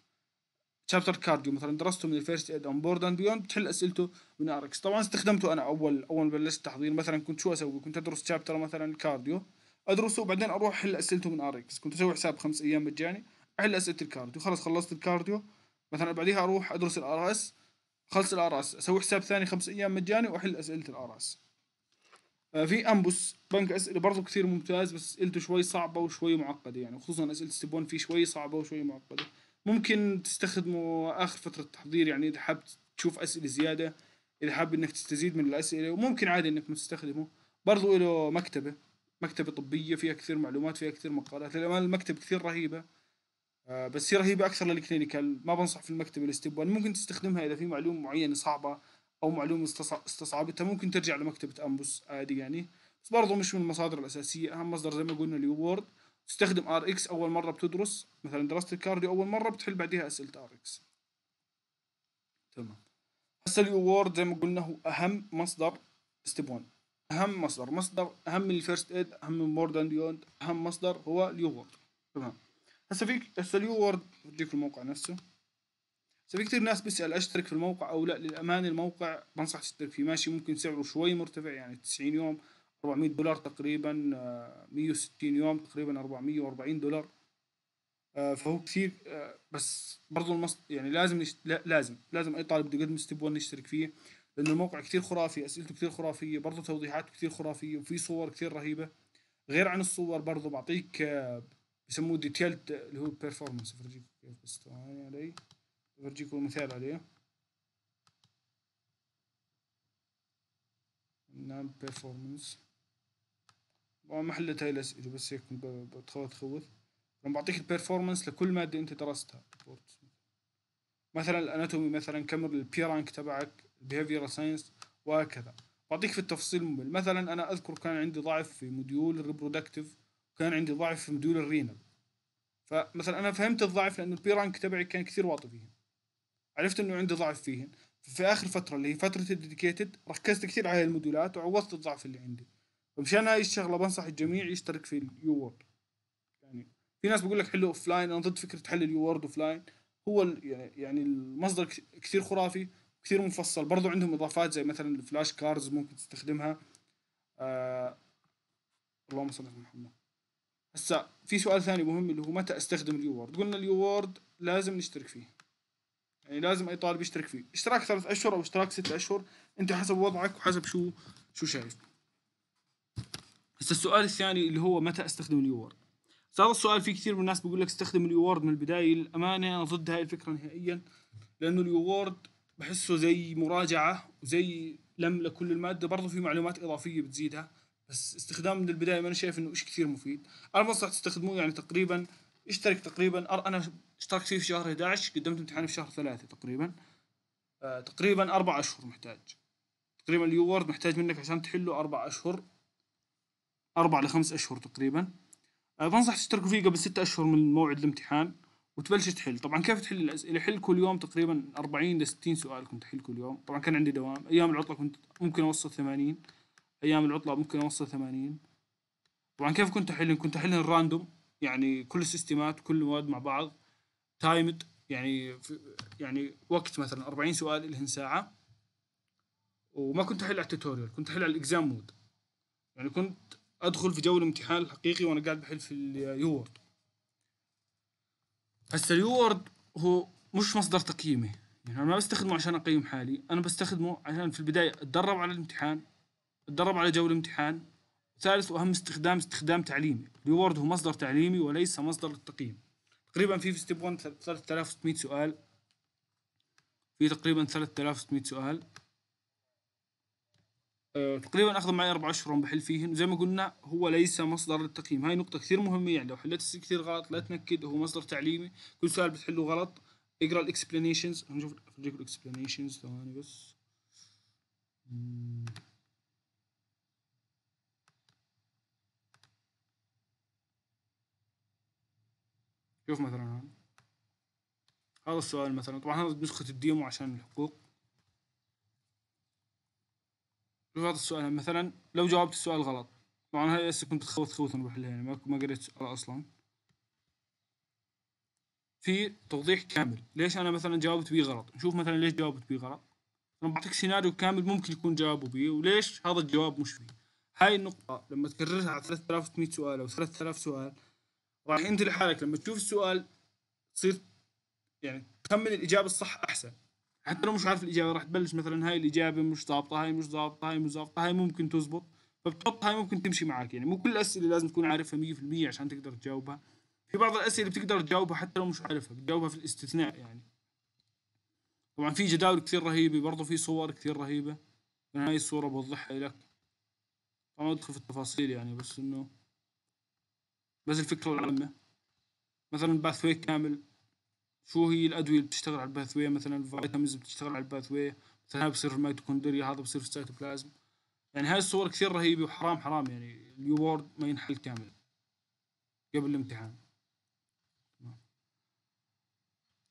شابتر كارديو مثلا درسته من الفيرست ايد اون بورد اند بيوند بتحل اسئلته من اركس طبعا استخدمته انا اول اول ما بلشت تحضير مثلا كنت شو اسوي كنت ادرس شابتر مثلا كارديو ادرسه وبعدين اروح احل اسئلته من ار اكس كنت اسوي حساب خمس ايام مجاني احل اسئله الكارديو خلاص خلصت الكارديو مثلا بعديها اروح ادرس الار اس خلص الار اس اسوي حساب ثاني خمس ايام مجاني واحل اسئله الار اس آه، في امبوس بنك اسئله برضه كثير ممتاز بس اسئلته شوي صعبه وشوي معقده يعني خصوصا اسئله ستيب في شوي صعبه وشوي معقده ممكن تستخدمه اخر فتره تحضير يعني اذا حاب تشوف اسئله زياده اذا حاب انك تستزيد من الاسئله وممكن عادي انك ما تستخدمه برضه له مكتبه مكتبة طبية فيها كثير معلومات فيها كثير مقالات للأمانة المكتب كثير رهيبة آه، بس هي رهيبة أكثر للكلينيكال ما بنصح في المكتبة الاستبوان ممكن تستخدمها إذا في معلومة معينة صعبة أو معلومة استصعبتها ممكن ترجع لمكتبة أمبوس عادي يعني بس برضه مش من المصادر الأساسية أهم مصدر زي ما قلنا اللي وورد تستخدم ار اكس أول مرة بتدرس مثلا درست الكارديو أول مرة بتحل بعديها أسئلة ار اكس تمام هسه اليو وورد زي ما قلنا هو أهم مصدر ستيب 1 اهم مصدر مصدر اهم من الفيرست ايد اهم من مور ذان بيوند اهم مصدر هو اليوورد تمام هسه فيك هسه اليوورد بديك الموقع نفسه هسه في كثير ناس بيسال اشترك في الموقع او لا للامانه الموقع بنصح تشترك فيه ماشي ممكن سعره شوي مرتفع يعني 90 يوم 400 دولار تقريبا 160 آه، يوم تقريبا 440 دولار آه، فهو كثير آه، بس برضه المصدر يعني لازم لازم لازم اي طالب بده يقدم ستيب 1 يشترك فيه لانه الموقع كثير خرافي أسئلته كثير خرافية برضه توضيحاته كثير خرافية وفي صور كثير رهيبة غير عن الصور برضه بعطيك آه، بسموه ديتيلد آه، اللي هو بيرفورمانس بفرجيكم كيف بس علي بفرجيكم مثال عليه نعم بيرفورمانس ما حلت هاي الأسئلة بس هيك بتخوت تخوت لما بعطيك البيرفورمانس لكل مادة أنت درستها مثلا الأناتومي مثلا كم البيرانك تبعك behavioral ساينس وهكذا بعطيك في التفصيل ممل مثلا انا اذكر كان عندي ضعف في موديول الريبرودكتيف وكان عندي ضعف في موديول الرينال فمثلا انا فهمت الضعف لانه البي رانك تبعي كان كثير واطي فيه عرفت انه عندي ضعف فيهن في اخر فتره اللي هي فتره الديديكيتد ركزت كثير على الموديولات وعوضت الضعف اللي عندي فمشان هاي الشغله بنصح الجميع يشترك في اليو وورد يعني في ناس بقول لك حلو اوف لاين انا ضد فكره حل اليو وورد اوف لاين هو يعني المصدر كثير خرافي كثير مفصل برضو عندهم اضافات زي مثلا الفلاش كاردز ممكن تستخدمها آه اللهم صل على محمد هسا في سؤال ثاني مهم اللي هو متى استخدم اليو وورد قلنا اليو وورد لازم نشترك فيه يعني لازم اي طالب يشترك فيه اشتراك ثلاث اشهر او اشتراك ست اشهر انت حسب وضعك وحسب شو شو شايف هسا السؤال الثاني اللي هو متى استخدم اليو وورد هذا السؤال في كثير من الناس بيقول لك استخدم اليو وورد من البدايه للامانه انا ضد هاي الفكره نهائيا لانه اليو وورد بحسه زي مراجعه وزي لم لكل الماده برضه في معلومات اضافيه بتزيدها بس استخدام من البدايه ما انا شايف انه إيش كثير مفيد انا بنصح تستخدموه يعني تقريبا اشترك تقريبا انا اشتركت فيه في شهر 11 قدمت امتحان في شهر 3 تقريبا آه تقريبا اربع اشهر محتاج تقريبا اليو وورد محتاج منك عشان تحله اربع اشهر اربع لخمس اشهر تقريبا آه بنصح تشتركوا فيه قبل ستة اشهر من موعد الامتحان وتبلش تحل طبعا كيف تحل الاسئله حل كل يوم تقريبا 40 ل 60 سؤال كنت احل كل يوم طبعا كان عندي دوام ايام العطله كنت ممكن اوصل 80 ايام العطله ممكن اوصل 80 طبعا كيف كنت احلهم كنت احلهم راندوم يعني كل السيستمات كل المواد مع بعض تايمد يعني يعني وقت مثلا 40 سؤال لهن ساعه وما كنت احل على التوتوريال كنت احل على الاكزام مود يعني كنت ادخل في جو الامتحان الحقيقي وانا قاعد بحل في اليوورد هسه الريورد هو مش مصدر تقييمي يعني انا ما بستخدمه عشان اقيم حالي انا بستخدمه عشان في البدايه اتدرب على الامتحان اتدرب على جو الامتحان ثالث واهم استخدام استخدام تعليمي الريورد هو مصدر تعليمي وليس مصدر للتقييم تقريبا في في ستيب 1 3600 سؤال في تقريبا 3600 سؤال آه، تقريبا اخذ معي اربع اشهر بحل فيهن زي ما قلنا هو ليس مصدر للتقييم هاي نقطه كثير مهمه يعني لو حليت كثير غلط لا تنكد هو مصدر تعليمي كل سؤال بتحله غلط اقرا الاكسبلانيشنز هنشوف افرجيك الاكسبلانيشنز ثواني بس شوف مثلا هذا السؤال مثلا طبعا هذا نسخه الديمو عشان الحقوق بعض السؤال مثلا لو جاوبت السؤال غلط طبعا هاي هسه كنت تخوت خوت بحلها يعني ما ما قريت السؤال اصلا في توضيح كامل ليش انا مثلا جاوبت بي غلط نشوف مثلا ليش جاوبت بي غلط انا بعطيك سيناريو كامل ممكن يكون جاوبوا بيه وليش هذا الجواب مش فيه هاي النقطة لما تكررها على 3800 سؤال او 3000 سؤال راح انت لحالك لما تشوف السؤال تصير يعني تخمن الاجابة الصح احسن حتى لو مش عارف الاجابه راح تبلش مثلا هاي الاجابه مش ظابطه هاي مش ظابطه هاي مش ظابطه هاي ممكن تزبط فبتحط هاي ممكن تمشي معك يعني مو كل الاسئله لازم تكون عارفها 100% عشان تقدر تجاوبها في بعض الاسئله بتقدر تجاوبها حتى لو مش عارفها بتجاوبها في الاستثناء يعني طبعا في جداول كثير رهيبه برضه في صور كثير رهيبه انا هاي الصوره بوضحها لك طبعا ادخل في التفاصيل يعني بس انه بس الفكره العامه مثلا باث كامل شو هي الادويه اللي بتشتغل على الباثوي مثلا الفيتامينز بتشتغل على الباثوي مثلا بصير في الميتوكوندريا هذا بصير في السيتوبلازم يعني هاي الصور كثير رهيبه وحرام حرام يعني اليو بورد ما ينحل كامل قبل الامتحان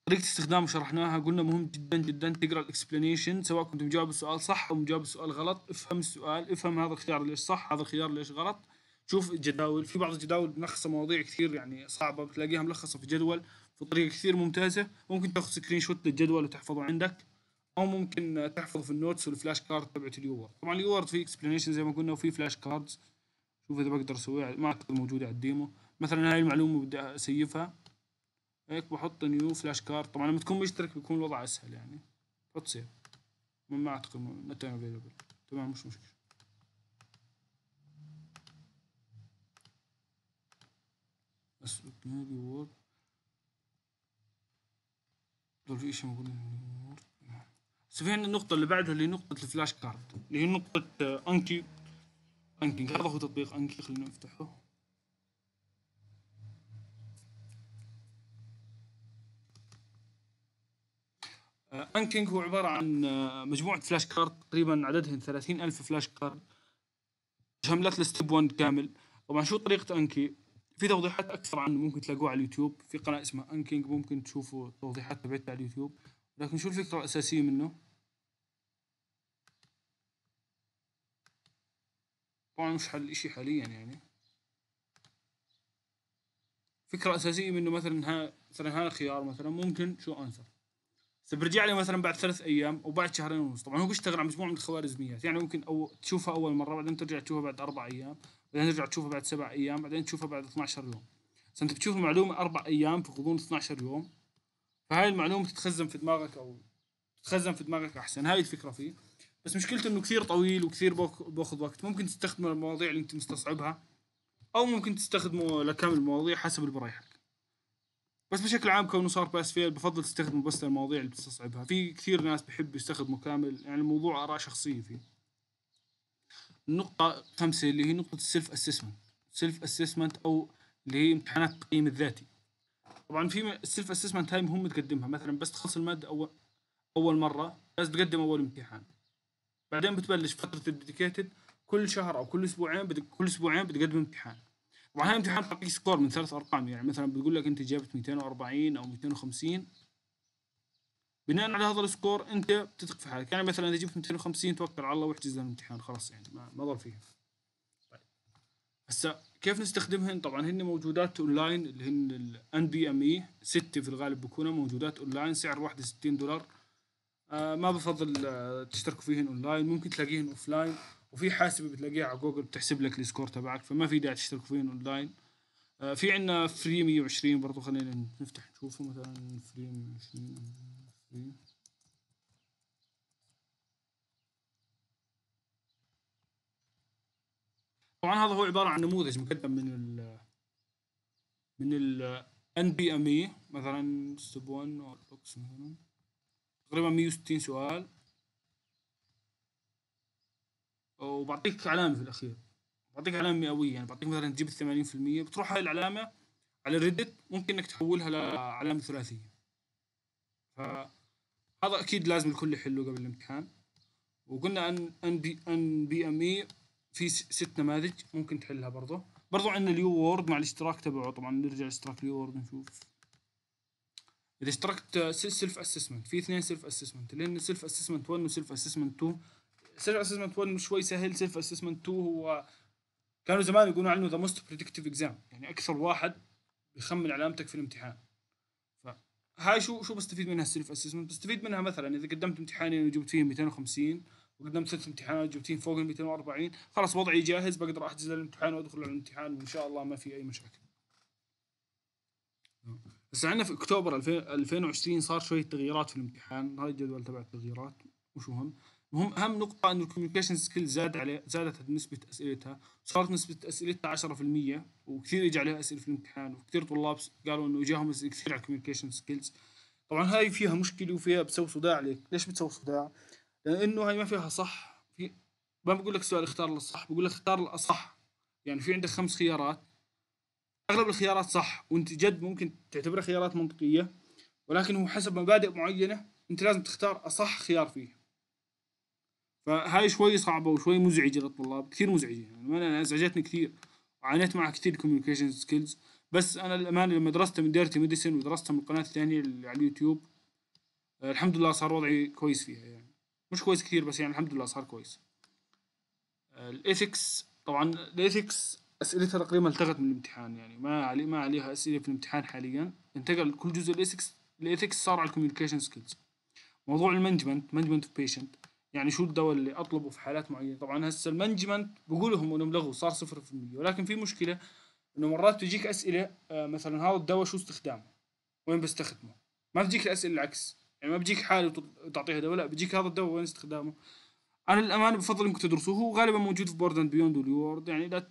طريقة استخدامه شرحناها قلنا مهم جدا جدا تقرا الاكسبلانيشن سواء كنت مجاوب السؤال صح او مجاوب السؤال غلط افهم السؤال افهم هذا الخيار ليش صح هذا الخيار ليش غلط شوف الجداول في بعض الجداول ملخصه مواضيع كثير يعني صعبه بتلاقيها ملخصه في جدول بطريقه كثير ممتازه ممكن تاخذ سكرين شوت للجدول وتحفظه عندك او ممكن تحفظه في النوتس والفلاش كارد تبعت اليوورد طبعا اليوورد في اكسبلانيشن زي ما قلنا وفي فلاش كاردز شوف اذا بقدر اسويها ما اعتقد موجوده على الديمو مثلا هاي المعلومه بدي اسيفها هيك بحط نيو فلاش كارد طبعا لما تكون مشترك بيكون الوضع اسهل يعني سيف ما اعتقد نت افيلبل تمام مش مشكله بس maybe work دول في شيء نقول في عندنا النقطة اللي بعدها اللي هي نقطة الفلاش كارد اللي هي نقطة آه، انكي انكي هذا هو تطبيق انكي خلينا نفتحه آه، انكينج هو عبارة عن آه، مجموعة فلاش كارد تقريبا عددهم ثلاثين ألف فلاش كارد شملت الستيب 1 كامل طبعا شو طريقة انكي في توضيحات اكثر عنه ممكن تلاقوها على اليوتيوب في قناه اسمها انكينج ممكن تشوفوا توضيحات تبعتها على اليوتيوب لكن شو الفكره الاساسيه منه طبعا مش حل الاشي حاليا يعني فكرة أساسية منه مثلا ها مثلا هذا الخيار مثلا ممكن شو أنسر فبرجع لي مثلا بعد ثلاث أيام أو بعد شهرين ونص طبعا هو بيشتغل على مجموعة من الخوارزميات يعني ممكن أو تشوفها أول مرة بعدين ترجع تشوفها بعد أربع أيام بعدين ترجع تشوفه بعد سبع ايام بعدين تشوفه بعد 12 يوم فانت بتشوف المعلومه اربع ايام في غضون 12 يوم فهاي المعلومه تتخزن في دماغك او تتخزن في دماغك احسن هاي الفكره فيه بس مشكلته انه كثير طويل وكثير باخذ وقت ممكن تستخدمه المواضيع اللي انت مستصعبها او ممكن تستخدمه لكامل المواضيع حسب اللي بريحك بس بشكل عام كونه صار باس فيل بفضل تستخدمه بس للمواضيع اللي بتستصعبها في كثير ناس بحب يستخدمه كامل يعني الموضوع اراء شخصيه فيه النقطة خمسة اللي هي نقطة السيلف اسسمنت سيلف اسسمنت او اللي هي امتحانات التقييم الذاتي طبعا في السيلف اسسمنت هاي مهم تقدمها مثلا بس تخلص المادة اول اول مرة بس تقدم اول امتحان بعدين بتبلش فترة الديديكيتد كل شهر او كل اسبوعين بت... كل اسبوعين بتقدم امتحان طبعا هاي امتحان تعطيك سكور من ثلاث ارقام يعني مثلا بتقول لك انت جابت 240 او 250 بناء على هذا السكور انت بتثق في حالك يعني مثلا اذا جبت 250 توكل على الله واحجز الامتحان خلاص يعني ما ضل فيها طيب هسه كيف نستخدمهن طبعا هن موجودات اونلاين اللي هن الان بي ام اي ستة في الغالب بكون موجودات اونلاين سعر واحدة 60 دولار آه ما بفضل آه، تشتركوا فيهن اونلاين ممكن تلاقيهن اوفلاين وفي حاسبه بتلاقيها على جوجل بتحسب لك السكور تبعك فما في داعي تشتركوا فيهن اونلاين آه في عندنا فري 120 برضه خلينا نفتح نشوفه مثلا فري 120 طبعا هذا هو عباره عن نموذج مقدم من ال من ال ان بي ام اي مثلا سب 1 او بوكس مثلا تقريبا 160 سؤال وبعطيك علامه في الاخير بعطيك علامه مئويه يعني بعطيك مثلا تجيب ال 80% بتروح هاي العلامه على الريدت ممكن انك تحولها لعلامه ثلاثيه ف هذا اكيد لازم الكل يحله قبل الامتحان وقلنا ان ان بي ان بي ام اي في ست نماذج ممكن تحلها برضه برضو عندنا اليو وورد مع الاشتراك تبعه طبعا نرجع اشتراك اليو وورد نشوف اذا اشتركت سيلف اسسمنت في اثنين سيلف اسسمنت لان سيلف اسسمنت 1 وسيلف اسسمنت 2 سيلف اسسمنت 1 شوي سهل سيلف اسسمنت 2 هو كانوا زمان يقولون عنه ذا موست بريدكتيف اكزام يعني اكثر واحد بيخمن علامتك في الامتحان هاي شو شو بستفيد منها السيلف اسسمنت بستفيد منها مثلا اذا قدمت امتحانين وجبت فيه 250 وقدمت ثلاث امتحانات جبت فيه فوق ال 240 خلاص وضعي جاهز بقدر احجز الامتحان وادخل على الامتحان وان شاء الله ما في اي مشاكل بس عندنا في اكتوبر 2020 صار شويه تغييرات في الامتحان هاي الجدول تبع التغييرات وشو هم مهم اهم نقطه انه الكوميونيكيشن سكيل زاد عليه زادت نسبه اسئلتها صارت نسبه اسئلتها 10% وكثير اجى عليها اسئله في الامتحان وكثير طلاب قالوا انه اجاهم اسئله كثير على الكوميونيكيشن سكيلز طبعا هاي فيها مشكله وفيها بتسوي صداع عليك ليش بتسوي صداع لانه هاي ما فيها صح في ما بقول لك سؤال اختار الصح بقول لك اختار الاصح يعني في عندك خمس خيارات اغلب الخيارات صح وانت جد ممكن تعتبرها خيارات منطقيه ولكن هو حسب مبادئ معينه انت لازم تختار اصح خيار فيه فهاي شوي صعبة وشوي مزعجة للطلاب كثير مزعجة يعني أنا أزعجتني كثير وعانيت معها كثير كوميونيكيشن سكيلز بس أنا الأمانة لما درستها من ديرتي ميديسن ودرستها من القناة الثانية اللي على اليوتيوب الحمد لله صار وضعي كويس فيها يعني مش كويس كثير بس يعني الحمد لله صار كويس الإثكس طبعا الإثكس أسئلتها تقريبا التغت من الامتحان يعني ما علي ما عليها أسئلة في الامتحان حاليا انتقل كل جزء الإثكس الإثكس صار على الكوميونيكيشن سكيلز موضوع المانجمنت مانجمنت اوف بيشنت يعني شو الدواء اللي اطلبه في حالات معينه طبعا هسه المانجمنت بقول لهم انهم لغوا صار 0% ولكن في مشكله انه مرات تجيك اسئله آه، مثلا هذا الدواء شو استخدامه وين بستخدمه ما بتجيك الاسئله العكس يعني ما بتجيك حاله تعطيها دواء لا بتجيك هذا الدواء وين استخدامه انا للامانه بفضل انكم تدرسوه هو غالبا موجود في بورد اند بيوند واليورد يعني لا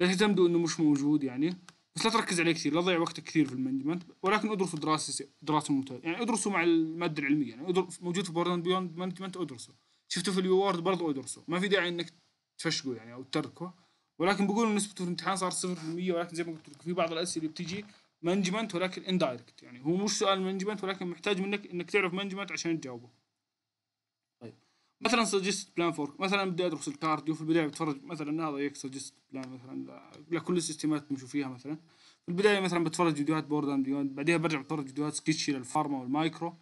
لا تعتمدوا انه مش موجود يعني بس لا تركز عليه كثير لا تضيع وقتك كثير في المانجمنت ولكن ادرسوا دراسه دراسه ممتازه يعني ادرسوا مع الماده العلميه يعني ادرس موجود في بورن بيوند مانجمنت ادرسه شفته في اليوورد برضه ادرسه ما في داعي انك تفشقه يعني او تتركه ولكن بقول نسبته في الامتحان صار 0% ولكن زي ما قلت لك في بعض الاسئله بتجي مانجمنت ولكن اندايركت يعني هو مش سؤال مانجمنت ولكن محتاج منك انك تعرف مانجمنت عشان تجاوبه مثلا سجست بلان فور مثلا بدي ادرس الكارديو في البدايه بتفرج مثلا هذا هيك سجست بلان مثلا لكل السيستمات بنمشي فيها مثلا في البدايه مثلا بتفرج فيديوهات بورد اند بيوند بعديها برجع بتفرج فيديوهات سكتشي للفارما والمايكرو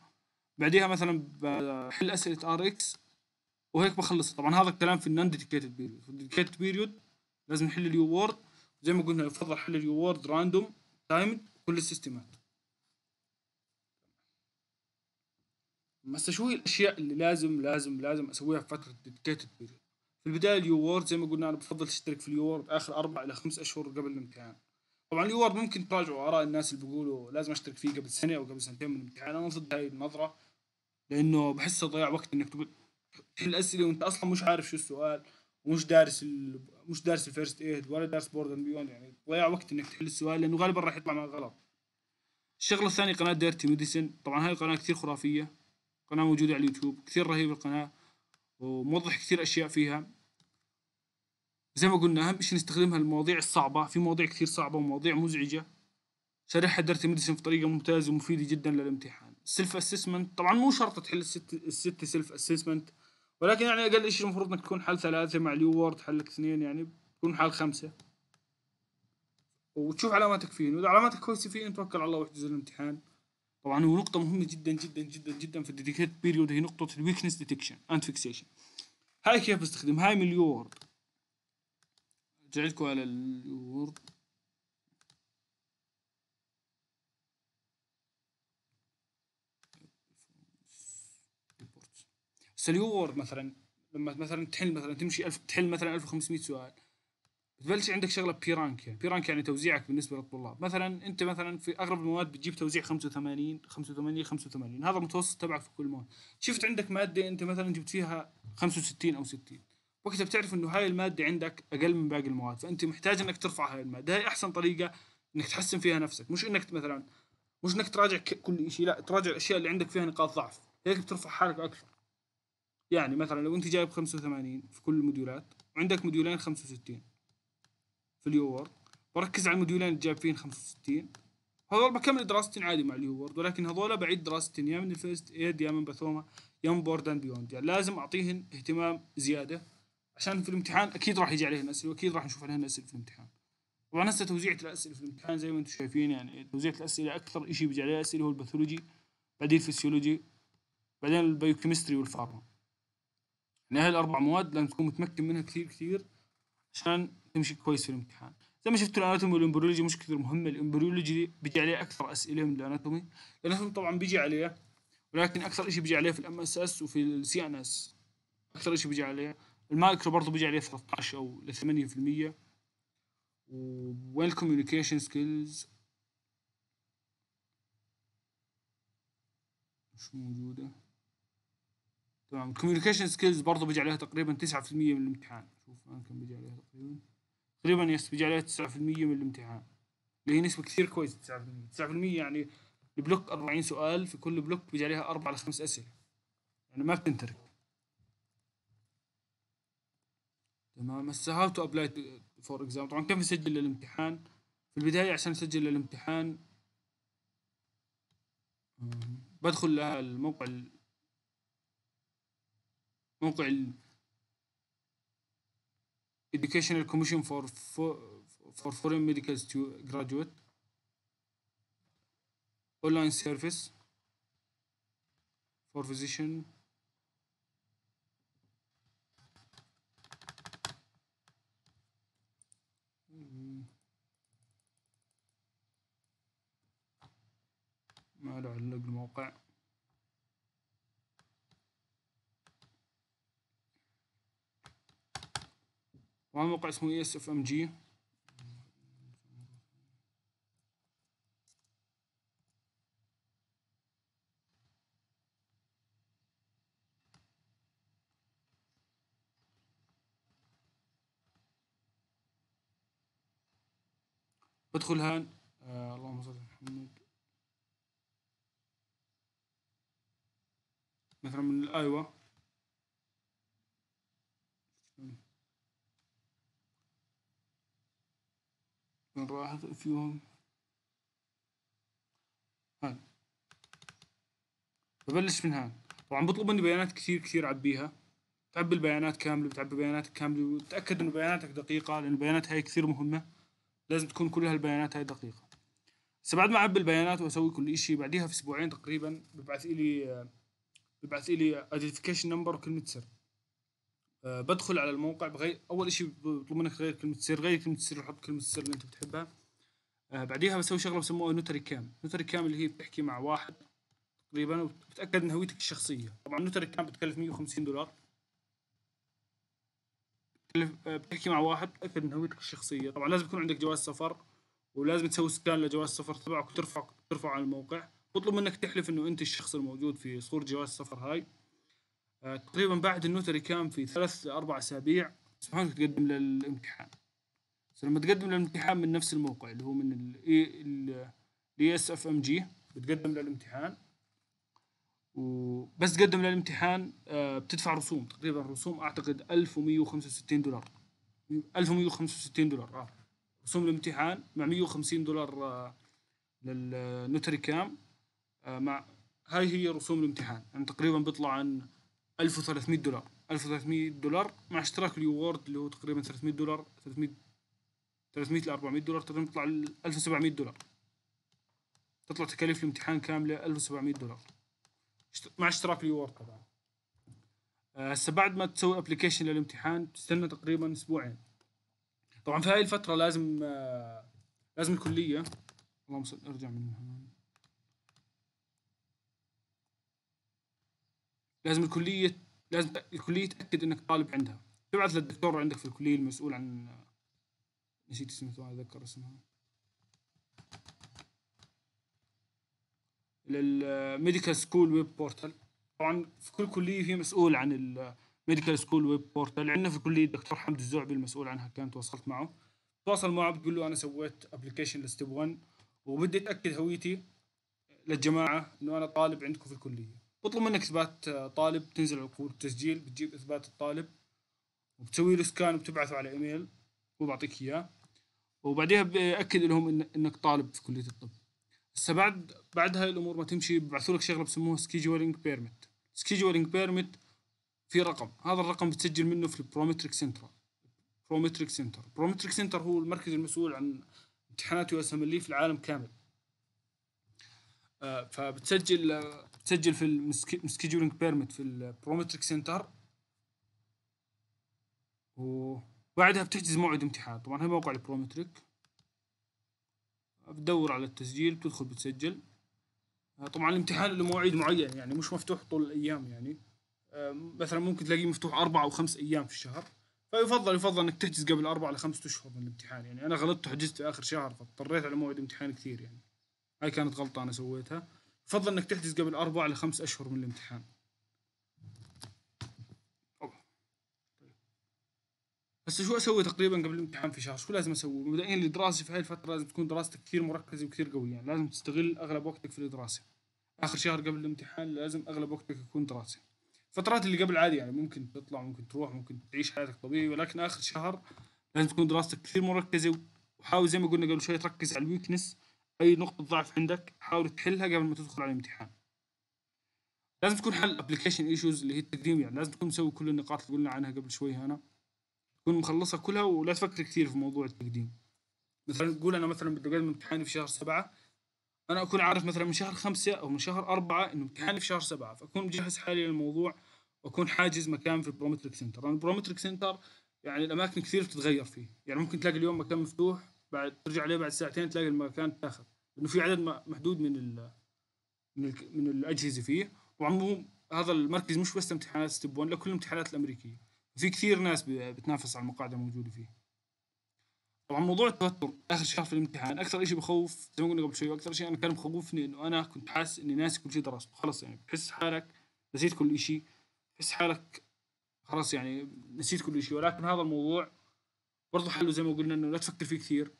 بعديها مثلا بحل اسئله ار اكس وهيك بخلص طبعا هذا الكلام في النون ديديكيتد بيريود في الديديكيتد بيريود لازم نحل اليو وورد زي ما قلنا يفضل حل اليو وورد راندوم تايمد كل السيستمات بس شو الاشياء اللي لازم لازم لازم اسويها في فتره الديكتيتد بيريود في البدايه اليو وورد زي ما قلنا انا بفضل تشترك في اليو وورد اخر اربع الى خمس اشهر قبل الامتحان طبعا اليو وورد ممكن تراجعوا اراء الناس اللي بيقولوا لازم اشترك فيه قبل سنه او قبل سنتين من الامتحان انا ضد هاي النظره لانه بحسه ضياع وقت انك تقول تحل اسئله وانت اصلا مش عارف شو السؤال ومش دارس مش دارس الفيرست ايد ولا دارس بورد اند بيوند يعني ضياع وقت انك تحل السؤال لانه غالبا راح يطلع معك غلط الشغله الثانيه قناه ديرتي ميديسن طبعا هاي القناه كثير خرافيه قناة موجودة على اليوتيوب كثير رهيبة القناة وموضح كثير أشياء فيها زي ما قلنا أهم شيء نستخدمها المواضيع الصعبة في مواضيع كثير صعبة ومواضيع مزعجة شرحها درت ميديسن بطريقة ممتازة ومفيدة جدا للامتحان السيلف اسسمنت طبعا مو شرط تحل الست, الست سيلف اسسمنت ولكن يعني أقل شيء المفروض إنك تكون حل ثلاثة مع اليوورد حلك اثنين يعني تكون حل خمسة وتشوف علاماتك فين وإذا علاماتك كويسة فيه توكل على الله ويحجز الامتحان طبعا هو نقطه مهمه جدا جدا جدا جدا في الديديكيت بيريود هي نقطه الويكنس ديتكشن اند فيكسيشن هاي كيف بستخدم هاي من اليورد ارجع لكم على اليورد اليورد مثلا لما مثلا تحل مثلا تمشي 1000 تحل مثلا 1500 سؤال بتبلش عندك شغله بيرانك يعني بيرانك يعني توزيعك بالنسبه للطلاب مثلا انت مثلا في اغلب المواد بتجيب توزيع 85 85 85 هذا المتوسط تبعك في كل مواد شفت عندك ماده انت مثلا جبت فيها 65 او 60 وقتها بتعرف انه هاي الماده عندك اقل من باقي المواد فانت محتاج انك ترفع هاي الماده هاي احسن طريقه انك تحسن فيها نفسك مش انك مثلا مش انك تراجع كل شيء لا تراجع الاشياء اللي عندك فيها نقاط ضعف هيك بترفع حالك اكثر يعني مثلا لو انت جايب 85 في كل الموديولات وعندك موديولين 65 في اليوورد وركز على الموديولين اللي جايب فيهم 65 هذول بكمل دراستين عادي مع اليوورد ولكن هذول بعيد دراستين يا من الفيرست ايد يا من باثوما يا من بورد اند بيوند يعني لازم اعطيهن اهتمام زياده عشان في الامتحان اكيد راح يجي عليهم اسئله واكيد راح نشوف عليهم اسئله في الامتحان طبعا هسه توزيعة الاسئله في الامتحان زي ما انتم شايفين يعني توزيعة الاسئله اكثر شيء بيجي عليه اسئله هو الباثولوجي بعدين الفسيولوجي بعدين البيوكيمستري والفارما يعني هاي الاربع مواد لازم تكون متمكن منها كثير كثير عشان تمشي كويس في الامتحان زي ما شفتوا الاناتومي والامبريولوجي مش كثير مهمه الامبريولوجي بيجي عليه اكثر اسئله من الاناتومي الاناتومي طبعا بيجي عليه ولكن اكثر شيء بيجي عليه في الام اس اس وفي السي ان اس اكثر شيء بيجي عليه المايكرو برضه بيجي عليه 13 او 8% وين الكوميونيكيشن سكيلز مش موجوده تمام الكوميونيكيشن سكيلز برضه بيجي عليها تقريبا 9% من الامتحان شوف الان كم بيجي عليها تقريبا تقريبا يس بيجي عليها 9% من الامتحان اللي هي نسبه كثير كويسه 9% 9% يعني البلوك 40 سؤال في كل بلوك بيجي عليها اربع لخمس اسئله يعني ما بتنترك تمام هسه هاو تو ابلاي فور اكزام طبعا كيف نسجل للامتحان في البدايه عشان اسجل للامتحان بدخل لها الموقع موقع ال Educational Commission for for Foreign Medical Graduate Online Service for Physician ما له علاقة بالموقع طبعا موقع اسمه اس اف ام جي بدخل هان آه، اللهم صل على محمد مثلا من الايوه واحد فيهم هاد ببلش من هاد طبعا بطلب مني بيانات كثير كثير عبيها تعبي البيانات كامله بتعبي بياناتك كامله وتاكد انه بياناتك دقيقه لان البيانات هاي كثير مهمه لازم تكون كل هالبيانات هاي دقيقه هسه بعد ما اعبي البيانات واسوي كل شيء بعديها في اسبوعين تقريبا ببعث لي ببعث لي ايدنتيفيكيشن نمبر وكلمه سر آه، بدخل على الموقع بغير اول شيء بطلب منك غير كلمه سر غير كلمه السر وحط كلمه السر اللي انت بتحبها آه بعديها بسوي شغله بسموها نوتري كام نوتري كام اللي هي بتحكي مع واحد تقريبا وبتاكد من هويتك الشخصيه طبعا نوتري كام بتكلف 150 دولار آه، بتحكي مع واحد تتاكد من هويتك الشخصيه طبعا لازم يكون عندك جواز سفر ولازم تسوي سكان لجواز السفر تبعك وترفع ترفعه على الموقع بطلب منك تحلف انه انت الشخص الموجود في صوره جواز السفر هاي تقريبا بعد النوتري كام في ثلاث اربع اسابيع سبحان تقدم للامتحان لما تقدم للامتحان من نفس الموقع اللي هو من الاي إيه اس اف ام جي بتقدم للامتحان وبس تقدم للامتحان آه، بتدفع رسوم تقريبا رسوم اعتقد 1165 دولار 1165 دولار اه رسوم الامتحان مع 150 دولار آه، للنوتري كام آه، مع هاي هي رسوم الامتحان يعني تقريبا بيطلع عن 1300 دولار 1300 دولار مع اشتراك اليوورد اللي هو تقريبا 300 دولار 300 300 ل 400 دولار تقريبا تطلع 1700 دولار تطلع تكاليف الامتحان كاملة 1700 دولار مع اشتراك اليوورد طبعا آه، هسه بعد ما تسوي ابلكيشن للامتحان تستنى تقريبا اسبوعين طبعا في هاي الفترة لازم آه، لازم الكلية اللهم ارجع من هون لازم الكليه لازم الكليه تاكد انك طالب عندها تبعث للدكتور عندك في الكليه المسؤول عن نسيت اسمه اتذكر اسمها للميديكال سكول ويب بورتال طبعا في كل كليه في مسؤول عن الميديكال سكول ويب بورتال عندنا في الكليه الدكتور حمد الزعبي المسؤول عنها كان تواصلت معه تواصل معه بتقول له انا سويت ابلكيشن لستيب 1 وبدي اتاكد هويتي للجماعه انه انا طالب عندكم في الكليه بطلب منك اثبات طالب تنزل عقود تسجيل بتجيب اثبات الطالب وبتسوي له سكان وبتبعثه على ايميل هو بعطيك اياه وبعديها باكد لهم إن انك طالب في كليه الطب هسه بعد بعد هاي الامور ما تمشي ببعثوا لك شغله بسموها سكيجولينج بيرمت سكيجولينج بيرمت في رقم هذا الرقم بتسجل منه في البرومتريك سنتر برومتريك سنتر برومتريك سنتر هو المركز المسؤول عن امتحانات يو اس ام في العالم كامل آه، فبتسجل آه، بتسجل في المسكيجولينج بيرمت في البرومتريك سنتر وبعدها بتحجز موعد امتحان طبعا هي موقع البرومتريك بتدور على التسجيل بتدخل بتسجل آه، طبعا الامتحان له مواعيد معينة يعني مش مفتوح طول الأيام يعني مثلا ممكن تلاقيه مفتوح أربع أو خمس أيام في الشهر فيفضل يفضل انك تحجز قبل اربع لخمس اشهر من الامتحان يعني انا غلطت وحجزت اخر شهر فاضطريت على موعد امتحان كثير يعني هاي كانت غلطة أنا سويتها يفضل إنك تحجز قبل أربع لخمس أشهر من الامتحان بس طيب. شو اسوي تقريبا قبل الامتحان في شهر؟ شو لازم اسوي؟ مبدئيا الدراسه في هاي الفتره لازم تكون دراستك كثير مركزه وكثير قويه، يعني لازم تستغل اغلب وقتك في الدراسه. اخر شهر قبل الامتحان لازم اغلب وقتك يكون دراسه. الفترات اللي قبل عادي يعني ممكن تطلع ممكن تروح ممكن تعيش حياتك طبيعي ولكن اخر شهر لازم تكون دراستك كثير مركزه وحاول زي ما قلنا قبل شوي تركز على الويكنس اي نقطه ضعف عندك حاول تحلها قبل ما تدخل على الامتحان لازم تكون حل ابلكيشن ايشوز اللي هي التقديم يعني لازم تكون مسوي كل النقاط اللي قلنا عنها قبل شوي هنا تكون مخلصها كلها ولا تفكر كثير في موضوع التقديم مثلا تقول انا مثلا بدي اقدم امتحاني في شهر سبعة انا اكون عارف مثلا من شهر خمسة او من شهر أربعة انه امتحاني في شهر سبعة فاكون مجهز حالي للموضوع واكون حاجز مكان في البرومتريك سنتر لان البرومتريك سنتر يعني الاماكن كثير بتتغير فيه يعني ممكن تلاقي اليوم مكان مفتوح بعد ترجع عليه بعد ساعتين تلاقي المكان تاخر لانه في عدد محدود من ال من, ال من الاجهزه فيه طبعا هذا المركز مش بس امتحانات ستيب 1 لكل الامتحانات الامريكيه في كثير ناس بتنافس على المقاعده الموجوده فيه طبعا موضوع التوتر اخر شهر في الامتحان اكثر شيء بخوف زي ما قلنا قبل شوي اكثر شيء انا كان مخوفني انه انا كنت حاسس اني ناسي كل شيء درسته خلص يعني بحس حالك نسيت كل شيء بحس حالك خلاص يعني نسيت كل شيء ولكن هذا الموضوع برضه حلو زي ما قلنا انه لا تفكر فيه كثير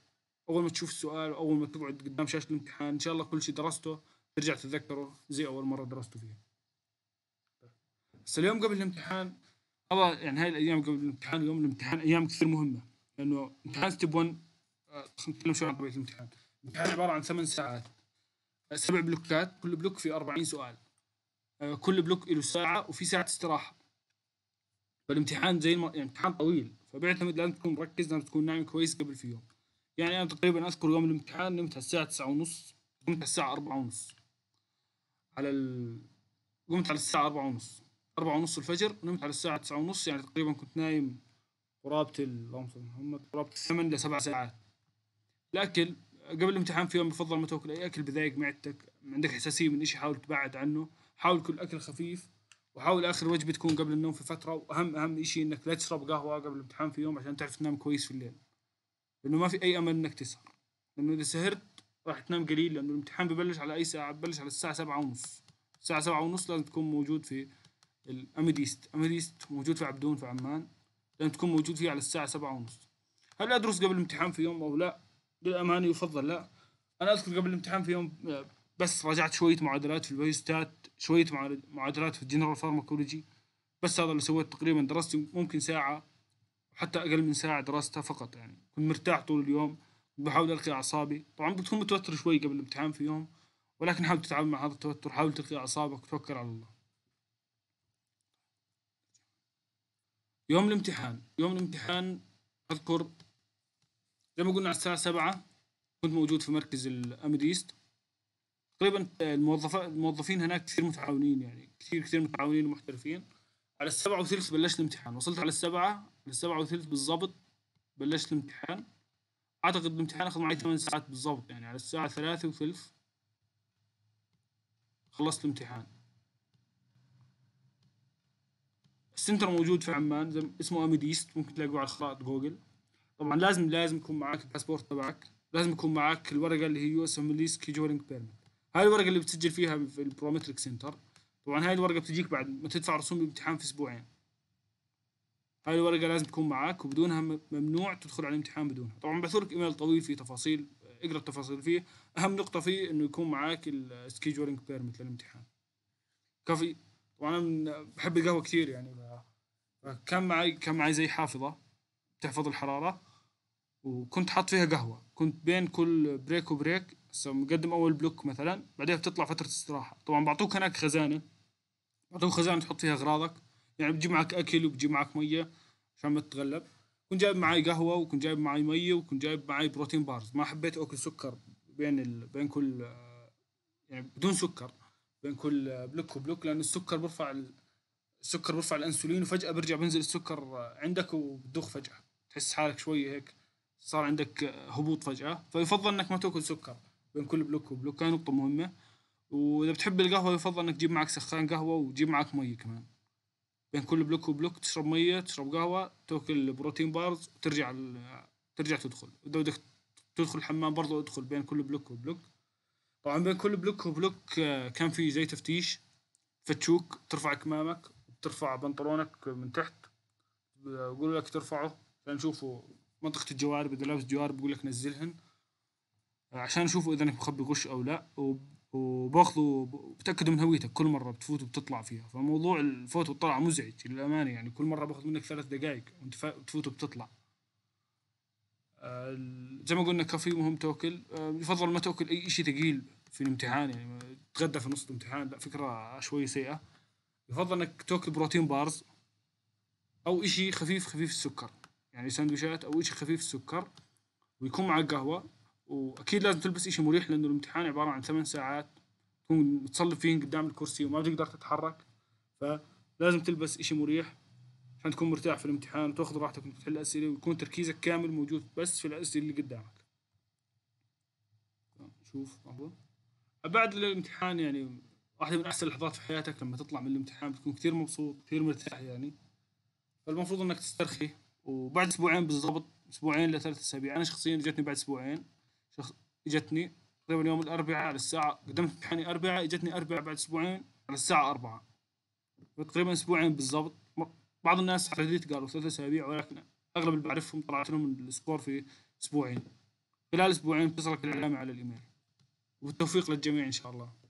اول ما تشوف السؤال اول ما تقعد قدام شاشه الامتحان ان شاء الله كل شيء درسته ترجع تتذكره زي اول مره درسته فيها بس اليوم قبل الامتحان والله يعني هاي الايام قبل الامتحان يوم الامتحان ايام كثير مهمه لانه امتحان ستيب 1 آه، نتكلم شوي عن طبيعه الامتحان الامتحان عباره عن ثمان ساعات سبع بلوكات كل بلوك فيه 40 سؤال آه، كل بلوك له ساعه وفي ساعه استراحه فالامتحان زي يعني امتحان طويل فبيعتمد لازم تكون مركز لازم تكون نايم كويس قبل في يوم يعني انا تقريبا اذكر يوم الامتحان نمت على الساعه تسعة ونص قمت على الساعه أربعة ونص على ال... قمت على الساعه أربعة ونص أربعة ونص الفجر ونمت على الساعه تسعة ونص يعني تقريبا كنت نايم قرابه اللهم صل محمد قرابه الثمان لسبع ساعات الاكل قبل الامتحان في يوم بفضل ما تاكل اي اكل بذايق معدتك عندك حساسيه من شيء حاول تبعد عنه حاول كل اكل خفيف وحاول اخر وجبه تكون قبل النوم في فتره واهم اهم شيء انك لا تشرب قهوه قبل الامتحان في يوم عشان تعرف تنام كويس في الليل لانه ما في اي امل انك تسهر لانه اذا سهرت راح تنام قليل لانه الامتحان ببلش على اي ساعه ببلش على الساعه سبعة ونص الساعه سبعة ونص لازم تكون موجود في الاميديست اميديست موجود في عبدون في عمان لازم تكون موجود فيه على الساعه سبعة ونص هل ادرس قبل الامتحان في يوم او لا للامانه يفضل لا انا اذكر قبل الامتحان في يوم آه، بس راجعت شويه معادلات في البيوستات شويه معادلات في الجنرال فارماكولوجي بس هذا اللي سويت تقريبا درست ممكن ساعه حتى اقل من ساعه دراستها فقط يعني كنت مرتاح طول اليوم بحاول القي اعصابي طبعا بتكون متوتر شوي قبل الامتحان في يوم ولكن حاول تتعامل مع هذا التوتر حاول تلقي اعصابك وتوكل على الله يوم الامتحان يوم الامتحان اذكر زي ما قلنا على الساعه 7 كنت موجود في مركز الامديست تقريبا الموظفين الموظفين هناك كثير متعاونين يعني كثير كثير متعاونين ومحترفين على السبعة وثلث بلشت الامتحان وصلت على السبعة السبعة وثلث بالضبط بلشت الامتحان اعتقد الامتحان اخذ معي ثمان ساعات بالضبط يعني على الساعة ثلاثة وثلث خلصت الامتحان السنتر موجود في عمان اسمه اسمه اميديست ممكن تلاقوه على خرائط جوجل طبعا لازم لازم يكون معك الباسبور تبعك لازم يكون معك الورقة اللي هي يو اس ام ليست كيجورينج بيرمت هاي الورقه اللي بتسجل فيها في البرومتريك سنتر طبعا هاي الورقه بتجيك بعد ما تدفع رسوم الامتحان في اسبوعين هاي الورقه لازم تكون معك وبدونها ممنوع تدخل على الامتحان بدونها طبعا بعثوا لك ايميل طويل فيه تفاصيل اقرا التفاصيل فيه اهم نقطه فيه انه يكون معك السكيجولينج بيرمت للامتحان كافي طبعا انا بحب القهوه كثير يعني كان معي كان معي زي حافظه تحفظ الحراره وكنت حاط فيها قهوه كنت بين كل بريك وبريك مقدم اول بلوك مثلا بعدين بتطلع فتره استراحه طبعا بعطوك هناك خزانه بعطوك خزانه تحط فيها اغراضك يعني بتجيب معك اكل وبتجيب معك ميه عشان ما تتغلب كنت جايب معي قهوه وكنت جايب معي ميه وكنت جايب معي بروتين بارز ما حبيت اكل سكر بين ال... بين كل يعني بدون سكر بين كل بلوك وبلوك لان السكر بيرفع ال... السكر بيرفع الانسولين وفجاه بيرجع بينزل السكر عندك وبتدوخ فجاه تحس حالك شويه هيك صار عندك هبوط فجاه فيفضل انك ما تاكل سكر بين كل بلوك وبلوك كانت نقطة مهمة واذا بتحب القهوة يفضل انك تجيب معك سخان قهوة وتجيب معك مي كمان بين كل بلوك وبلوك تشرب مية تشرب قهوة تاكل بروتين بارز وترجع ال... ترجع تدخل اذا بدك تدخل الحمام برضه ادخل بين كل بلوك وبلوك طبعا بين كل بلوك وبلوك آه، كان في زي تفتيش فتشوك ترفع كمامك ترفع بنطلونك من تحت آه، يقول لك ترفعه لنشوفه منطقة الجوارب إذا لابس جوارب يقول لك نزلهن عشان اشوفوا اذا انك مخبي غش او لا وباخذه بتاكدوا من هويتك كل مره بتفوت وبتطلع فيها فموضوع الفوت والطلع مزعج للامانه يعني كل مره باخذ منك ثلاث دقائق وانت بتفوت وبتطلع آه، زي ما قلنا كافي مهم توكل آه، يفضل ما تاكل اي شيء ثقيل في الامتحان يعني تغدى في نص الامتحان لا فكره شوي سيئه يفضل انك تاكل بروتين بارز او شيء خفيف خفيف السكر يعني سندويشات او شيء خفيف السكر ويكون مع القهوه واكيد لازم تلبس شيء مريح لانه الامتحان عباره عن ثمان ساعات تكون متصلب فيهن قدام الكرسي وما بتقدر تتحرك فلازم تلبس شيء مريح عشان تكون مرتاح في الامتحان وتاخذ راحتك وانت تحل الاسئله ويكون تركيزك كامل موجود بس في الاسئله اللي قدامك شوف لحظه بعد الامتحان يعني واحده من احسن اللحظات في حياتك لما تطلع من الامتحان بتكون كثير مبسوط كثير مرتاح يعني فالمفروض انك تسترخي وبعد اسبوعين بالضبط اسبوعين لثلاث اسابيع انا شخصيا جتني بعد اسبوعين شخص اجتني تقريبا يوم الاربعاء على الساعه قدمت امتحاني اربعاء اجتني اربعاء بعد اسبوعين على الساعه أربعة تقريبا اسبوعين بالضبط بعض الناس حديت قالوا ثلاثة اسابيع ولكن اغلب اللي بعرفهم طلعت لهم السكور في اسبوعين خلال اسبوعين بتصلك الاعلام على الايميل وبالتوفيق للجميع ان شاء الله